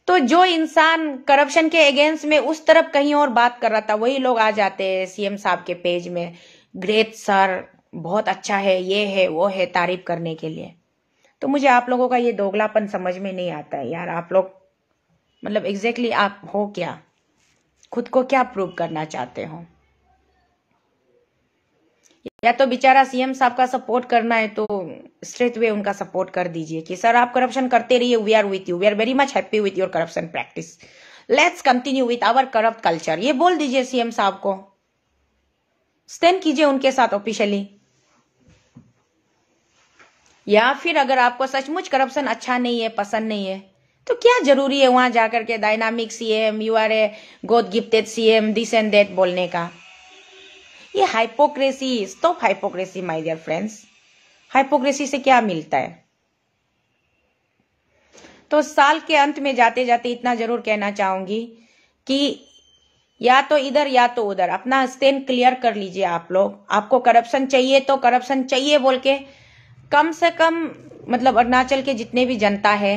S1: तो जो इंसान करप्शन के अगेंस्ट में उस तरफ कहीं और बात कर रहा था वही लोग आ जाते हैं सीएम साहब के पेज में ग्रेट सर बहुत अच्छा है ये है वो है तारीफ करने के लिए तो मुझे आप लोगों का ये दोगलापन समझ में नहीं आता है यार आप लोग मतलब एग्जैक्टली exactly आप हो क्या खुद को क्या प्रूव करना चाहते हो या तो बेचारा सीएम साहब का सपोर्ट करना है तो स्ट्रेट वे उनका सपोर्ट कर दीजिए कि सर आप करप्शन करते रहिए we are with you we are very much happy with your corruption practice let's continue with our corrupt culture ये बोल दीजिए सीएम साहब को स्टैंड कीजिए उनके साथ ऑफिशियली या फिर अगर आपको सचमुच करप्शन अच्छा नहीं है पसंद नहीं है तो क्या जरूरी है वहां जाकर के dynamic CM you are a god gifted CM this and that बोलने का ये hypocrisy stop hypocrisy my dear friends hypocrisy से क्या मिलता है तो साल के अंत में जाते जाते इतना जरूर कहना चाहूंगी कि या तो इधर या तो उधर अपना स्टेन क्लियर कर लीजिए आप लोग आपको करप्शन चाहिए तो करप्शन चाहिए बोल के कम से कम मतलब अरुणाचल के जितने भी जनता है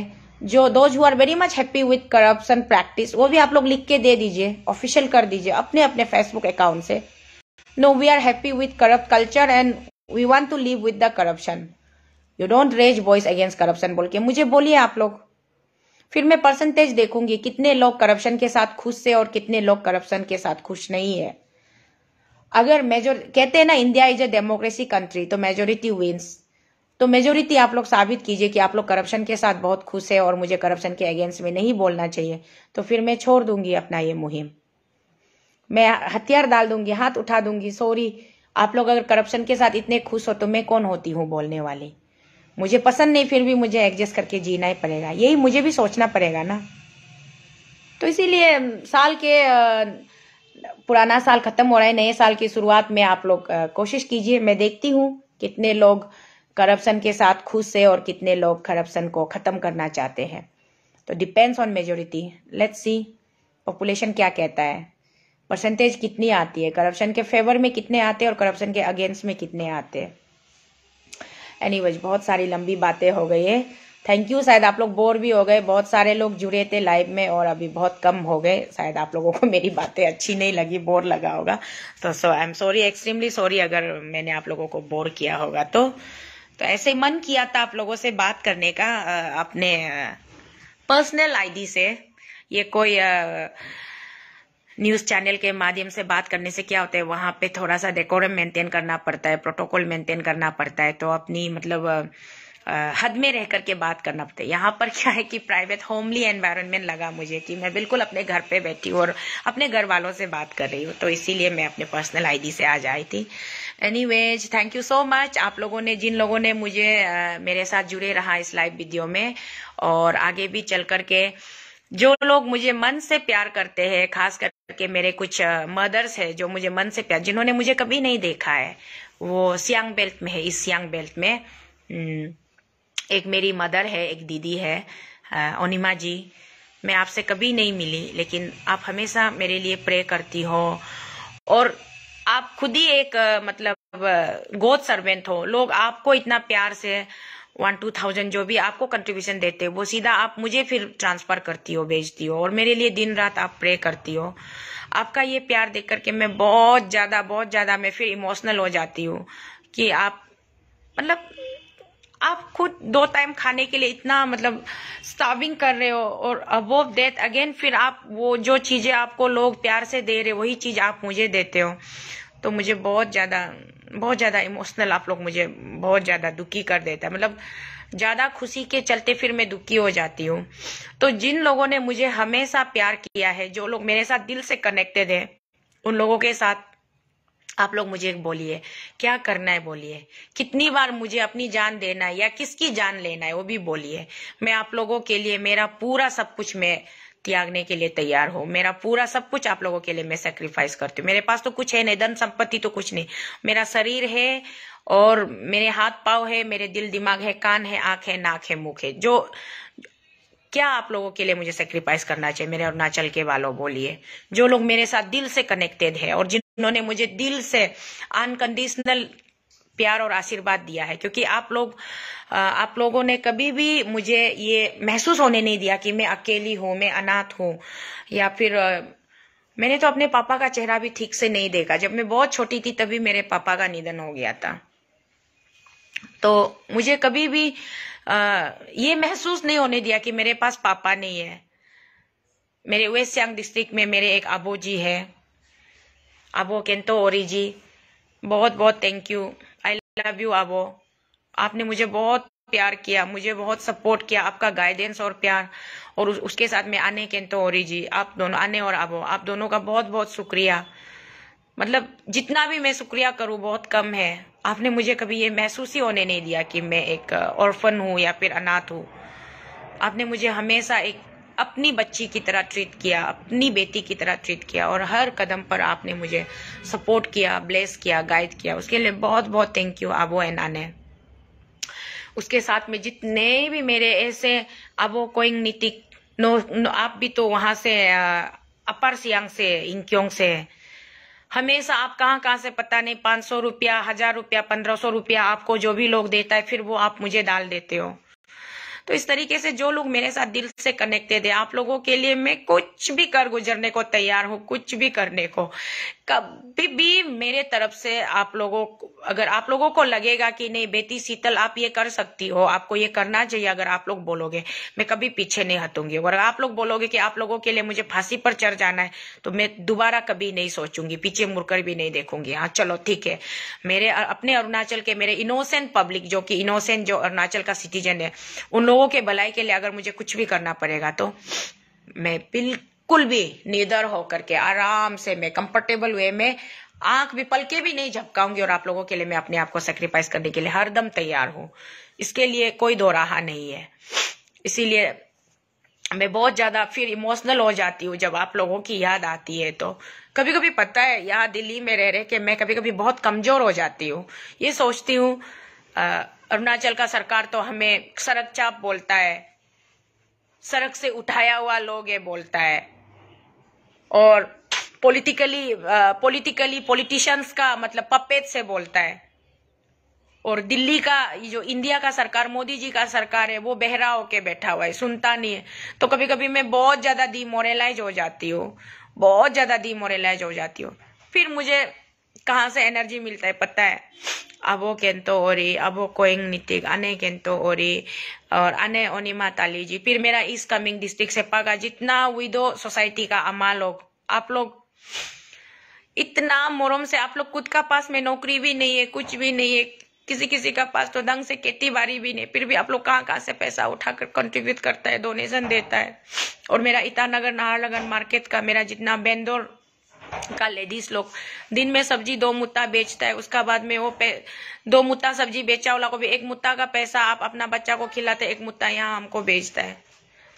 S1: जो those who are very much happy with corruption practice वो भी आप लोग लिख के दे दीजिए ऑफिशियल कर दीजिए अपने अपने फेसबुक अकाउंट से No, we are happy with corrupt culture and we want to live with the corruption. You don't raise voice against corruption बोल के मुझे बोलिए आप लोग फिर मैं परसेंटेज देखूंगी कितने लोग करप्शन के साथ खुश है और कितने लोग करप्शन के साथ खुश नहीं है अगर मेजोर कहते हैं ना India is a democracy country तो मेजोरिटी विन्स तो मेजोरिटी आप लोग साबित कीजिए कि आप लोग करप्शन के साथ बहुत खुश है और मुझे करप्शन के अगेंस्ट में नहीं बोलना चाहिए तो फिर मैं छोड़ दूंगी अपना ये मुहिम मैं हथियार डाल दूंगी हाथ उठा दूंगी सॉरी आप लोग अगर करप्शन के साथ इतने खुश हो तो मैं कौन होती हूँ बोलने वाली मुझे पसंद नहीं फिर भी मुझे एडजस्ट करके जीना ही पड़ेगा यही मुझे भी सोचना पड़ेगा ना तो इसीलिए साल के पुराना साल खत्म हो रहा है नए साल की शुरुआत में आप लोग कोशिश कीजिए मैं देखती हूँ कितने लोग करप्शन के साथ खुश है और कितने लोग करप्शन को खत्म करना चाहते हैं तो depends on majority let's see population क्या कहता है परसेंटेज कितनी आती है करप्शन के फेवर में कितने आते हैं और करप्शन के अगेंस्ट में कितने आते हैं एनीवेज बहुत सारी लंबी बातें हो गई है थैंक यू शायद आप लोग बोर भी हो गए बहुत सारे लोग जुड़े थे लाइव में और अभी बहुत कम हो गए शायद आप लोगों को मेरी बातें अच्छी नहीं लगी बोर लगा होगा तो so I am sorry extremely sorry अगर मैंने आप लोगों को बोर किया होगा तो तो ऐसे मन किया था आप लोगों से बात करने का अपने पर्सनल आईडी से ये कोई आ, न्यूज चैनल के माध्यम से बात करने से क्या होता है वहां पे थोड़ा सा डेकोरम मेंटेन करना पड़ता है प्रोटोकॉल मेंटेन करना पड़ता है तो अपनी मतलब हद में रह करके बात करना पड़ता है यहाँ पर क्या है कि प्राइवेट होमली एनवायरनमेंट लगा मुझे कि मैं बिल्कुल अपने घर पे बैठी हूँ और अपने घर वालों से बात कर रही हूँ तो इसीलिए मैं अपने पर्सनल आईडी से आज आई थी anyways thank you so much आप लोगों ने जिन लोगों ने मुझे मेरे साथ जुड़े रहा इस लाइव वीडियो में और आगे भी चल करके जो लोग मुझे मन से प्यार करते हैं खास करके मेरे कुछ मदर्स है जो मुझे मन से प्यार जिन्होंने मुझे कभी नहीं देखा है वो सियांग बेल्ट में है इस सियांग बेल्ट में हम्म, एक मेरी मदर है एक दीदी है ओनिमा जी मैं आपसे कभी नहीं मिली लेकिन आप हमेशा मेरे लिए प्रे करती हो और आप खुद ही एक मतलब गोद सर्वेंट हो लोग आपको इतना प्यार से वन टू थाउजेंड जो भी आपको कंट्रीब्यूशन देते हो वो सीधा आप मुझे फिर ट्रांसफर करती हो भेजती हो और मेरे लिए दिन रात आप प्रे करती हो आपका ये प्यार देख करके मैं बहुत ज़्यादा बहुत ज़्यादा मैं फिर इमोशनल हो जाती हूँ कि आप मतलब आप खुद दो टाइम खाने के लिए इतना मतलब स्टाविंग कर रहे हो और वो डेथ अगेन फिर आप वो जो चीज़ें आपको लोग प्यार से दे रहे वही चीज़ आप मुझे देते हो तो मुझे बहुत ज़्यादा बहुत ज़्यादा इमोशनल आप लोग मुझे बहुत ज़्यादा दुखी कर देता है मतलब ज़्यादा खुशी के चलते फिर मैं दुखी हो जाती हूँ तो जिन लोगों ने मुझे हमेशा प्यार किया है जो लोग मेरे साथ दिल से कनेक्टेड है उन लोगों के साथ आप लोग मुझे बोलिए क्या करना है बोलिए कितनी बार मुझे अपनी जान देना है या किसकी जान लेना है वो भी बोलिए मैं आप लोगों के लिए मेरा पूरा सब कुछ मैं त्यागने के लिए तैयार हो मेरा पूरा सब कुछ आप लोगों के लिए मैं सेक्रीफाइस करती हूँ मेरे पास तो कुछ है नहीं धन संपत्ति तो कुछ नहीं मेरा शरीर है और मेरे हाथ पाव है मेरे दिल दिमाग है कान है आंख है नाक है मुख है जो क्या आप लोगों के लिए मुझे सेक्रीफाइस करना चाहिए मेरे अरुणाचल के वालों बोलिए जो लोग मेरे साथ दिल से कनेक्टेड है और जिन्होंने मुझे दिल से अनकंडीशनल प्यार और आशीर्वाद दिया है क्योंकि आप लोग आप लोगों ने कभी भी मुझे ये महसूस होने नहीं दिया कि मैं अकेली हूं मैं अनाथ हूं या फिर मैंने तो अपने पापा का चेहरा भी ठीक से नहीं देखा जब मैं बहुत छोटी थी तभी मेरे पापा का निधन हो गया था तो मुझे कभी भी ये महसूस नहीं होने दिया कि मेरे पास पापा नहीं है मेरे वेस्ट सियांग डिस्ट्रिक्ट में मेरे एक आबो जी है आबो केंतो ओरी जी बहुत बहुत थैंक यू लव यू आबो आपने मुझे बहुत प्यार किया मुझे बहुत सपोर्ट किया आपका गाइडेंस और प्यार और उस, उसके साथ में आने के तो और जी आप दोनों आने और आबो आप दोनों का बहुत बहुत शुक्रिया मतलब जितना भी मैं शुक्रिया करूं बहुत कम है आपने मुझे कभी ये महसूस ही होने नहीं दिया कि मैं एक ऑर्फन हूं या फिर अनाथ हूं आपने मुझे हमेशा एक अपनी बच्ची की तरह ट्रीट किया अपनी बेटी की तरह ट्रीट किया और हर कदम पर आपने मुझे सपोर्ट किया ब्लेस किया गाइड किया उसके लिए बहुत बहुत थैंक यू आबो एना आने उसके साथ में जितने भी मेरे ऐसे अबो कोइंग नीतिक नो, नो आप भी तो वहां से अपर सियांग से इंक्योंग से है हमेशा आप कहाँ कहाँ से पता नहीं पांच सौ रुपया हजार रुपया पंद्रह सौ रुपया आपको जो भी लोग देता है फिर वो आप मुझे डाल देते हो तो इस तरीके से जो लोग मेरे साथ दिल से कनेक्टेड है आप लोगों के लिए मैं कुछ भी कर गुजरने को तैयार हूँ कुछ भी करने को कभी भी मेरे तरफ से आप लोगों अगर आप लोगों को लगेगा कि नहीं बेटी शीतल आप ये कर सकती हो आपको ये करना चाहिए अगर आप लोग बोलोगे मैं कभी पीछे नहीं हटूंगी अगर आप लोग बोलोगे कि आप लोगों के लिए मुझे फांसी पर चढ़ जाना है तो मैं दोबारा कभी नहीं सोचूंगी पीछे मुड़कर भी नहीं देखूंगी हाँ चलो ठीक है मेरे अपने अरुणाचल के मेरे इनोसेंट पब्लिक जो कि इनोसेंट जो अरुणाचल का सिटीजन है उन लोगों के भलाई के लिए अगर मुझे कुछ भी करना पड़ेगा तो मैं बिल्कुल भी निधर होकर के आराम से मैं कंफर्टेबल वे में आंख भी पलके भी नहीं झपकाऊंगी और आप लोगों के लिए मैं अपने आप को सेक्रीफाइस करने के लिए हरदम तैयार हूं इसके लिए कोई दो रहा नहीं है इसीलिए मैं बहुत ज्यादा फिर इमोशनल हो जाती हूँ जब आप लोगों की याद आती है तो कभी कभी पता है यहाँ दिल्ली में रह रहे कि मैं कभी कभी बहुत कमजोर हो जाती हूँ ये सोचती हूँ अरुणाचल का सरकार तो हमें सड़क चाप बोलता है सड़क से उठाया हुआ लोग ये बोलता है और पॉलिटिकली पॉलिटिकली पॉलिटिशियंस का मतलब पपेट से बोलता है और दिल्ली का जो इंडिया का सरकार मोदी जी का सरकार है वो बहरा होके बैठा हुआ है सुनता नहीं है तो कभी कभी मैं बहुत ज्यादा डीमोरलाइज हो जाती हूँ बहुत ज्यादा डीमोरलाइज हो जाती हूँ फिर मुझे कहाँ से एनर्जी मिलता है पता है अबो केंतो ओरी अबो कोइंग नितिक अने केंतो ओरी और अने ओनिमा ताली जी फिर मेरा इस कमिंग डिस्ट्रिक्ट से पागा जितना विदो सोसाइटी का अमा लोग आप लोग इतना मोरम से आप लोग खुद का पास में नौकरी भी नहीं है कुछ भी नहीं है किसी किसी का पास तो ढंग से खेती बाड़ी भी नहीं फिर भी आप लोग कहाँ कहाँ से पैसा उठाकर कंट्रीब्यूट करता है डोनेशन देता है और मेरा ईटानगर नाहरलगन मार्केट का मेरा जितना बेंदोर का लेडीज लोग दिन में सब्जी दो मुत्ता बेचता है उसका बाद में वो दो मुत्ता सब्जी बेचा वाला को भी एक मुत्ता का पैसा आप अपना बच्चा को खिलाते एक मुत्ता यहाँ हमको बेचता है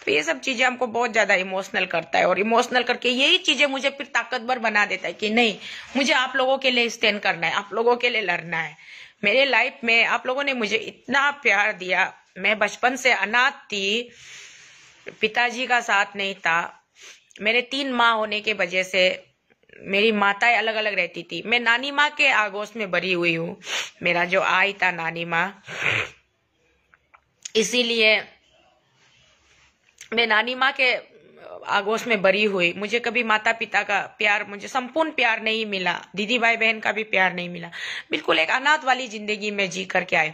S1: तो ये सब चीजें हमको बहुत ज्यादा इमोशनल करता है और इमोशनल करके यही चीजें मुझे फिर ताकतवर बना देता है कि नहीं मुझे आप लोगों के लिए स्टैंड करना है आप लोगों के लिए लड़ना है मेरे लाइफ में आप लोगों ने मुझे इतना प्यार दिया मैं बचपन से अनाथ थी पिताजी का साथ नहीं था मेरे तीन माँ होने के वजह से मेरी माताएं अलग अलग रहती थी मैं नानी माँ के आगोश में बड़ी हुई हूँ मेरा जो आई था नानी माँ इसीलिए मैं नानी माँ के आगोश में बड़ी हुई मुझे कभी माता पिता का प्यार मुझे संपूर्ण प्यार नहीं मिला दीदी भाई बहन का भी प्यार नहीं मिला बिल्कुल एक अनाथ वाली जिंदगी में जी करके आयु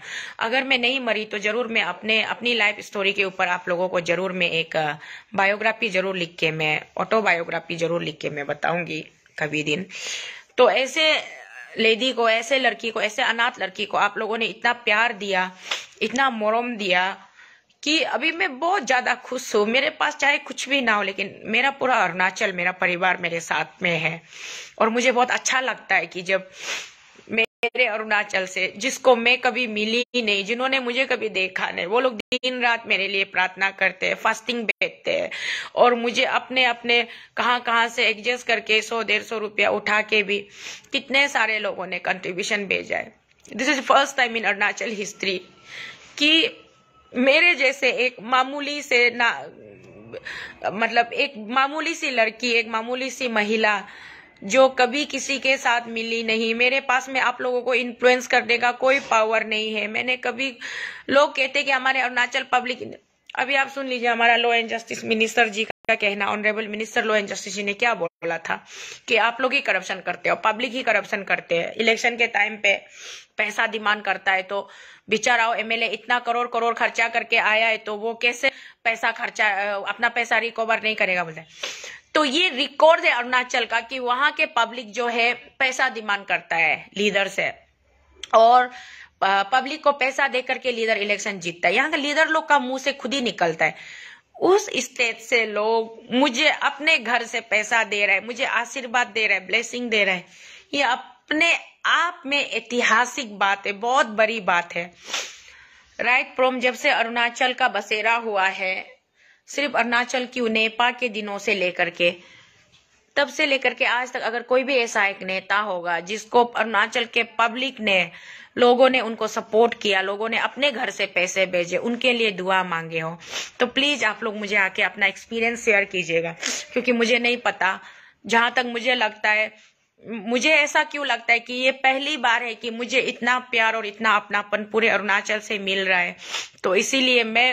S1: अगर मैं नहीं मरी तो जरूर मैं अपने अपनी लाइफ स्टोरी के ऊपर आप लोगों को जरूर मैं एक बायोग्राफी जरूर लिख के मैं ऑटोबायोग्राफी जरूर लिख के मैं बताऊंगी कभी दिन तो ऐसे लेडी को ऐसे लड़की को ऐसे अनाथ लड़की को आप लोगों ने इतना प्यार दिया इतना मोरम दिया कि अभी मैं बहुत ज्यादा खुश हूँ मेरे पास चाहे कुछ भी ना हो लेकिन मेरा पूरा अरुणाचल मेरा परिवार मेरे साथ में है और मुझे बहुत अच्छा लगता है कि जब मेरे अरुणाचल से जिसको मैं कभी मिली ही नहीं जिन्होंने मुझे कभी देखा नहीं वो लोग दिन रात मेरे लिए प्रार्थना करते हैं फास्टिंग बैठते हैं और मुझे अपने अपने कहाँ कहाँ से एडजस्ट करके सौ डेढ़ सौ रुपया उठा के भी कितने सारे लोगों ने कंट्रीब्यूशन भेजा है this is first time in Arunachal history कि मेरे जैसे एक मामूली से ना मतलब एक मामूली सी लड़की एक मामूली सी महिला जो कभी किसी के साथ मिली नहीं मेरे पास में आप लोगों को इन्फ्लुएंस करने का कोई पावर नहीं है मैंने कभी लोग कहते कि हमारे अरुणाचल पब्लिक अभी आप सुन लीजिए हमारा लॉ एंड जस्टिस मिनिस्टर जी का कहना honourable minister law and justice जी ने क्या बोला था कि आप लोग ही करप्शन करते हो पब्लिक ही करप्शन करते हैं इलेक्शन के टाइम पे पैसा डिमांड करता है तो बेचारा एमएलए इतना करोड़ करोड़ खर्चा करके आया है तो वो कैसे पैसा खर्चा अपना पैसा रिकवर नहीं करेगा बोलते तो ये रिकॉर्ड है अरुणाचल का कि वहां के पब्लिक जो है पैसा डिमांड करता है लीडर से और पब्लिक को पैसा दे करके लीडर इलेक्शन जीतता है यहाँ का लीडर लोग का मुंह से खुद ही निकलता है उस स्टेट से लोग मुझे अपने घर से पैसा दे रहे हैं मुझे आशीर्वाद दे रहे हैं ब्लेसिंग दे रहे हैं ये अपने आप में ऐतिहासिक बात है बहुत बड़ी बात है राइट प्रोम जब से अरुणाचल का बसेरा हुआ है सिर्फ अरुणाचल क्यों नेपा के दिनों से लेकर के तब से लेकर के आज तक अगर कोई भी ऐसा एक नेता होगा जिसको अरुणाचल के पब्लिक ने लोगों ने उनको सपोर्ट किया लोगों ने अपने घर से पैसे भेजे उनके लिए दुआ मांगे हो तो प्लीज आप लोग मुझे आके अपना एक्सपीरियंस शेयर कीजिएगा क्योंकि मुझे नहीं पता जहां तक मुझे लगता है मुझे ऐसा क्यों लगता है कि ये पहली बार है कि मुझे इतना प्यार और इतना अपनापन पूरे अरुणाचल से मिल रहा है तो इसीलिए मैं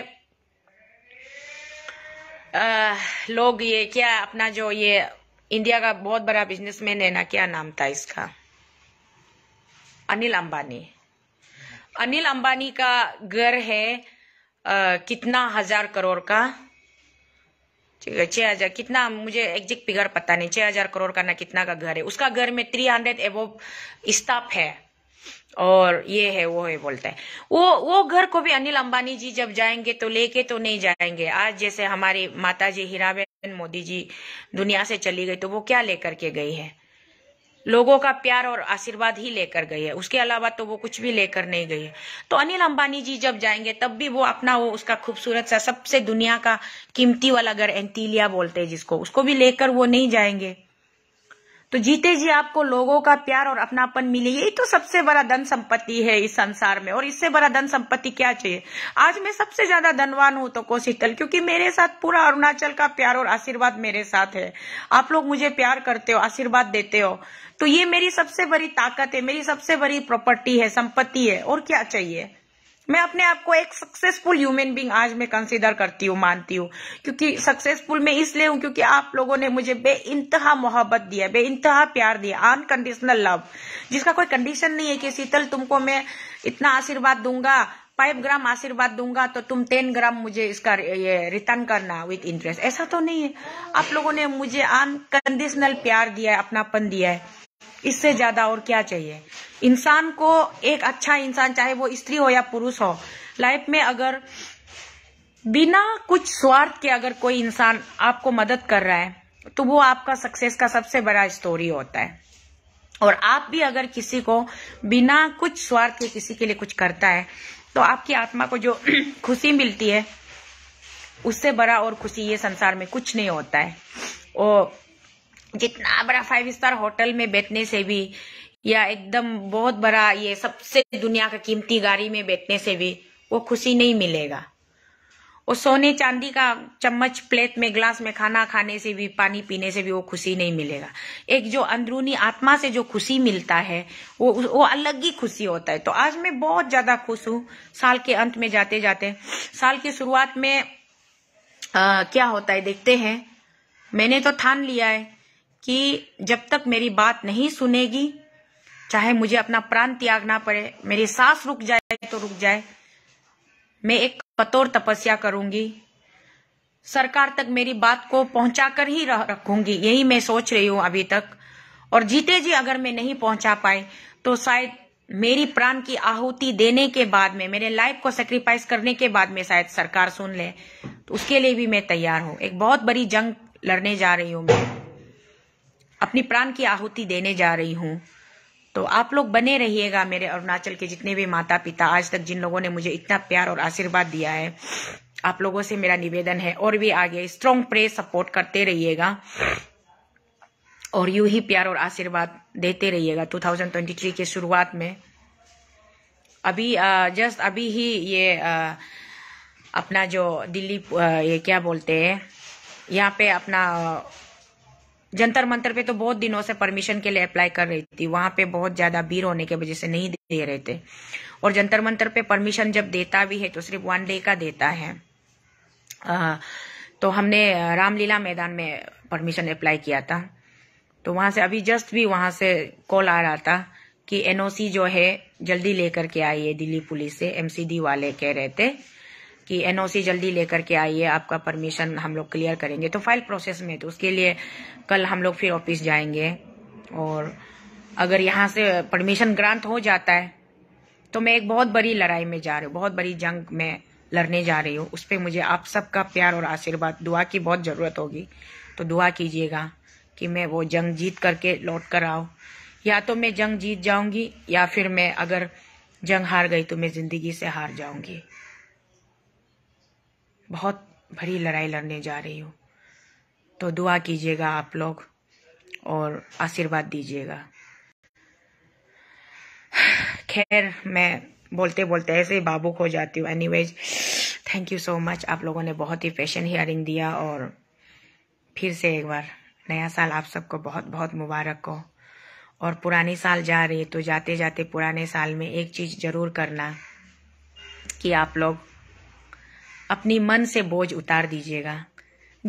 S1: लोग ये क्या अपना जो ये इंडिया का बहुत बड़ा बिजनेसमैन है ना क्या नाम था इसका अनिल अंबानी अनिल अंबानी का घर है आ, कितना हजार करोड़ का ठीक है छह हजार कितना मुझे एग्जैक्ट फिगर पता नहीं छह हजार करोड़ का ना कितना का घर है उसका घर में थ्री हंड्रेड एबो स्टाफ है और ये है वो है बोलते हैं वो वो घर को भी अनिल अंबानी जी जब जाएंगे तो लेके तो नहीं जाएंगे आज जैसे हमारी माता जी हीराबेन मोदी जी दुनिया से चली गई तो वो क्या लेकर के गई है लोगों का प्यार और आशीर्वाद ही लेकर गई है उसके अलावा तो वो कुछ भी लेकर नहीं गई है तो अनिल अंबानी जी जब जाएंगे तब भी वो अपना वो उसका खूबसूरत सा सबसे दुनिया का कीमती वाला घर एंटीलिया बोलते हैं जिसको उसको भी लेकर वो नहीं जाएंगे तो जीते जी आपको लोगों का प्यार और अपनापन मिले यही तो सबसे बड़ा धन संपत्ति है इस संसार में और इससे बड़ा धन संपत्ति क्या चाहिए आज मैं सबसे ज्यादा धनवान हूं तो कोशितल क्योंकि मेरे साथ पूरा अरुणाचल का प्यार और आशीर्वाद मेरे साथ है आप लोग मुझे प्यार करते हो आशीर्वाद देते हो तो ये मेरी सबसे बड़ी ताकत है मेरी सबसे बड़ी प्रॉपर्टी है संपत्ति है और क्या चाहिए मैं अपने आप को एक सक्सेसफुल ह्यूमन बींग आज मैं कंसिडर करती हूँ मानती हूँ क्योंकि सक्सेसफुल मैं इसलिए हूँ क्योंकि आप लोगों ने मुझे बे इंतहा मोहब्बत दिया बे इंतहा प्यार दिया अनकंडीशनल लव जिसका कोई कंडीशन नहीं है कि शीतल तुमको मैं इतना आशीर्वाद दूंगा फाइव ग्राम आशीर्वाद दूंगा तो तुम टेन ग्राम मुझे इसका ये रिटर्न करना विद इंटरेस्ट ऐसा तो नहीं है आप लोगों ने मुझे अनकंडीशनल प्यार दिया है अपनापन दिया है इससे ज्यादा और क्या चाहिए इंसान को एक अच्छा इंसान चाहे वो स्त्री हो या पुरुष हो लाइफ में अगर बिना कुछ स्वार्थ के अगर कोई इंसान आपको मदद कर रहा है तो वो आपका सक्सेस का सबसे बड़ा स्टोरी होता है और आप भी अगर किसी को बिना कुछ स्वार्थ के किसी के लिए कुछ करता है तो आपकी आत्मा को जो खुशी मिलती है उससे बड़ा और खुशी ये संसार में कुछ नहीं होता है और जितना बड़ा फाइव स्टार होटल में बैठने से भी या एकदम बहुत बड़ा ये सबसे दुनिया का कीमती गाड़ी में बैठने से भी वो खुशी नहीं मिलेगा वो सोने चांदी का चम्मच प्लेट में ग्लास में खाना खाने से भी पानी पीने से भी वो खुशी नहीं मिलेगा एक जो अंदरूनी आत्मा से जो खुशी मिलता है वो वो अलग ही खुशी होता है तो आज मैं बहुत ज्यादा खुश हूँ साल के अंत में जाते जाते साल की शुरुआत में आ, क्या होता है देखते हैं मैंने तो ठान लिया है कि जब तक मेरी बात नहीं सुनेगी चाहे मुझे अपना प्राण त्यागना पड़े मेरी सांस रुक जाए तो रुक जाए मैं एक कतोर तपस्या करूंगी सरकार तक मेरी बात को पहुंचाकर ही रखूंगी यही मैं सोच रही हूं अभी तक और जीते जी अगर मैं नहीं पहुंचा पाए तो शायद मेरी प्राण की आहुति देने के बाद में मेरे लाइफ को सेक्रीफाइस करने के बाद में शायद सरकार सुन ले तो उसके लिए भी मैं तैयार हूं एक बहुत बड़ी जंग लड़ने जा रही हूं मैं अपनी प्राण की आहुति देने जा रही हूं तो आप लोग बने रहिएगा मेरे अरुणाचल के जितने भी माता पिता आज तक जिन लोगों ने मुझे इतना प्यार और आशीर्वाद दिया है आप लोगों से मेरा निवेदन है और भी आगे स्ट्रॉन्ग प्रे सपोर्ट करते रहिएगा और यू ही प्यार और आशीर्वाद देते रहिएगा 2023 के शुरुआत में अभी जस्ट अभी ही ये अपना जो दिल्ली ये क्या बोलते हैं यहाँ पे अपना जंतर मंतर पे तो बहुत दिनों से परमिशन के लिए अप्लाई कर रही थी वहां पे बहुत ज्यादा भीड़ होने की वजह से नहीं दे रहे थे और जंतर मंतर पे परमिशन जब देता भी है तो सिर्फ वन डे का देता है आ, तो हमने रामलीला मैदान में परमिशन अप्लाई किया था तो वहां से अभी जस्ट भी वहां से कॉल आ रहा था कि एनओसी जो है जल्दी लेकर के आई है दिल्ली पुलिस से एमसीडी वाले कह रहे थे कि एनओसी जल्दी लेकर के आइए आपका परमिशन हम लोग क्लियर करेंगे तो फाइल प्रोसेस में तो उसके लिए कल हम लोग फिर ऑफिस जाएंगे और अगर यहाँ से परमिशन ग्रांट हो जाता है तो मैं एक बहुत बड़ी लड़ाई में जा रही हूँ बहुत बड़ी जंग में लड़ने जा रही हूँ उस पर मुझे आप सबका प्यार और आशीर्वाद दुआ की बहुत ज़रूरत होगी तो दुआ कीजिएगा कि मैं वो जंग जीत करके लौट कर आऊ या तो मैं जंग जीत जाऊंगी या फिर मैं अगर जंग हार गई तो मैं ज़िंदगी से हार जाऊंगी बहुत बड़ी लड़ाई लड़ने जा रही हूँ तो दुआ कीजिएगा आप लोग और आशीर्वाद दीजिएगा खैर मैं बोलते बोलते ऐसे ही भावुक हो जाती हूँ anyways thank you so much आप लोगों ने बहुत ही पेशेंट हियरिंग दिया और फिर से एक बार नया साल आप सबको बहुत बहुत मुबारक हो और पुराने साल जा है तो जाते जाते पुराने साल में एक चीज़ ज़रूर करना कि आप लोग अपनी मन से बोझ उतार दीजिएगा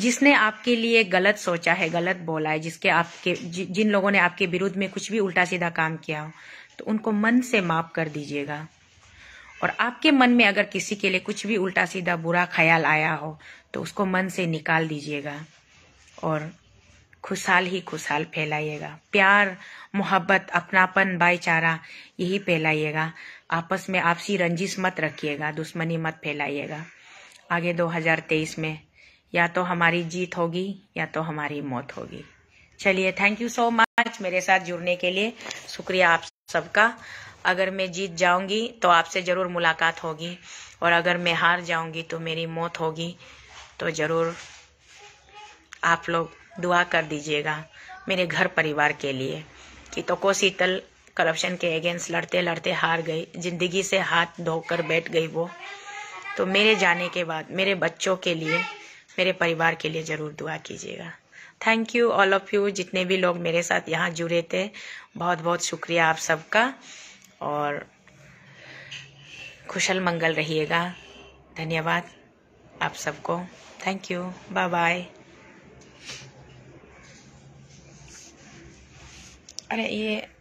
S1: जिसने आपके लिए गलत सोचा है गलत बोला है जिसके आपके जिन लोगों ने आपके विरुद्ध में कुछ भी उल्टा सीधा काम किया हो तो उनको मन से माफ कर दीजिएगा और आपके मन में अगर किसी के लिए कुछ भी उल्टा सीधा बुरा ख्याल आया हो तो उसको मन से निकाल दीजिएगा और खुशहाल ही खुशहाल फैलाइएगा प्यार मोहब्बत अपनापन भाईचारा यही फैलाइएगा आपस में आपसी रंजिश मत रखिएगा दुश्मनी मत फैलाइएगा आगे 2023 में या तो हमारी जीत होगी या तो हमारी मौत होगी चलिए थैंक यू सो मच मेरे साथ जुड़ने के लिए शुक्रिया आप सबका अगर मैं जीत जाऊंगी तो आपसे ज़रूर मुलाकात होगी और अगर मैं हार जाऊंगी तो मेरी मौत होगी तो ज़रूर आप लोग दुआ कर दीजिएगा मेरे घर परिवार के लिए कि तो को शीतल करप्शन के अगेंस्ट लड़ते लड़ते हार गई जिंदगी से हाथ धोकर बैठ गई वो तो मेरे जाने के बाद मेरे बच्चों के लिए मेरे परिवार के लिए ज़रूर दुआ कीजिएगा thank you all of you जितने भी लोग मेरे साथ यहाँ जुड़े थे बहुत बहुत शुक्रिया आप सबका और खुशल मंगल रहिएगा धन्यवाद आप सबको थैंक यू बाय बाय अरे ये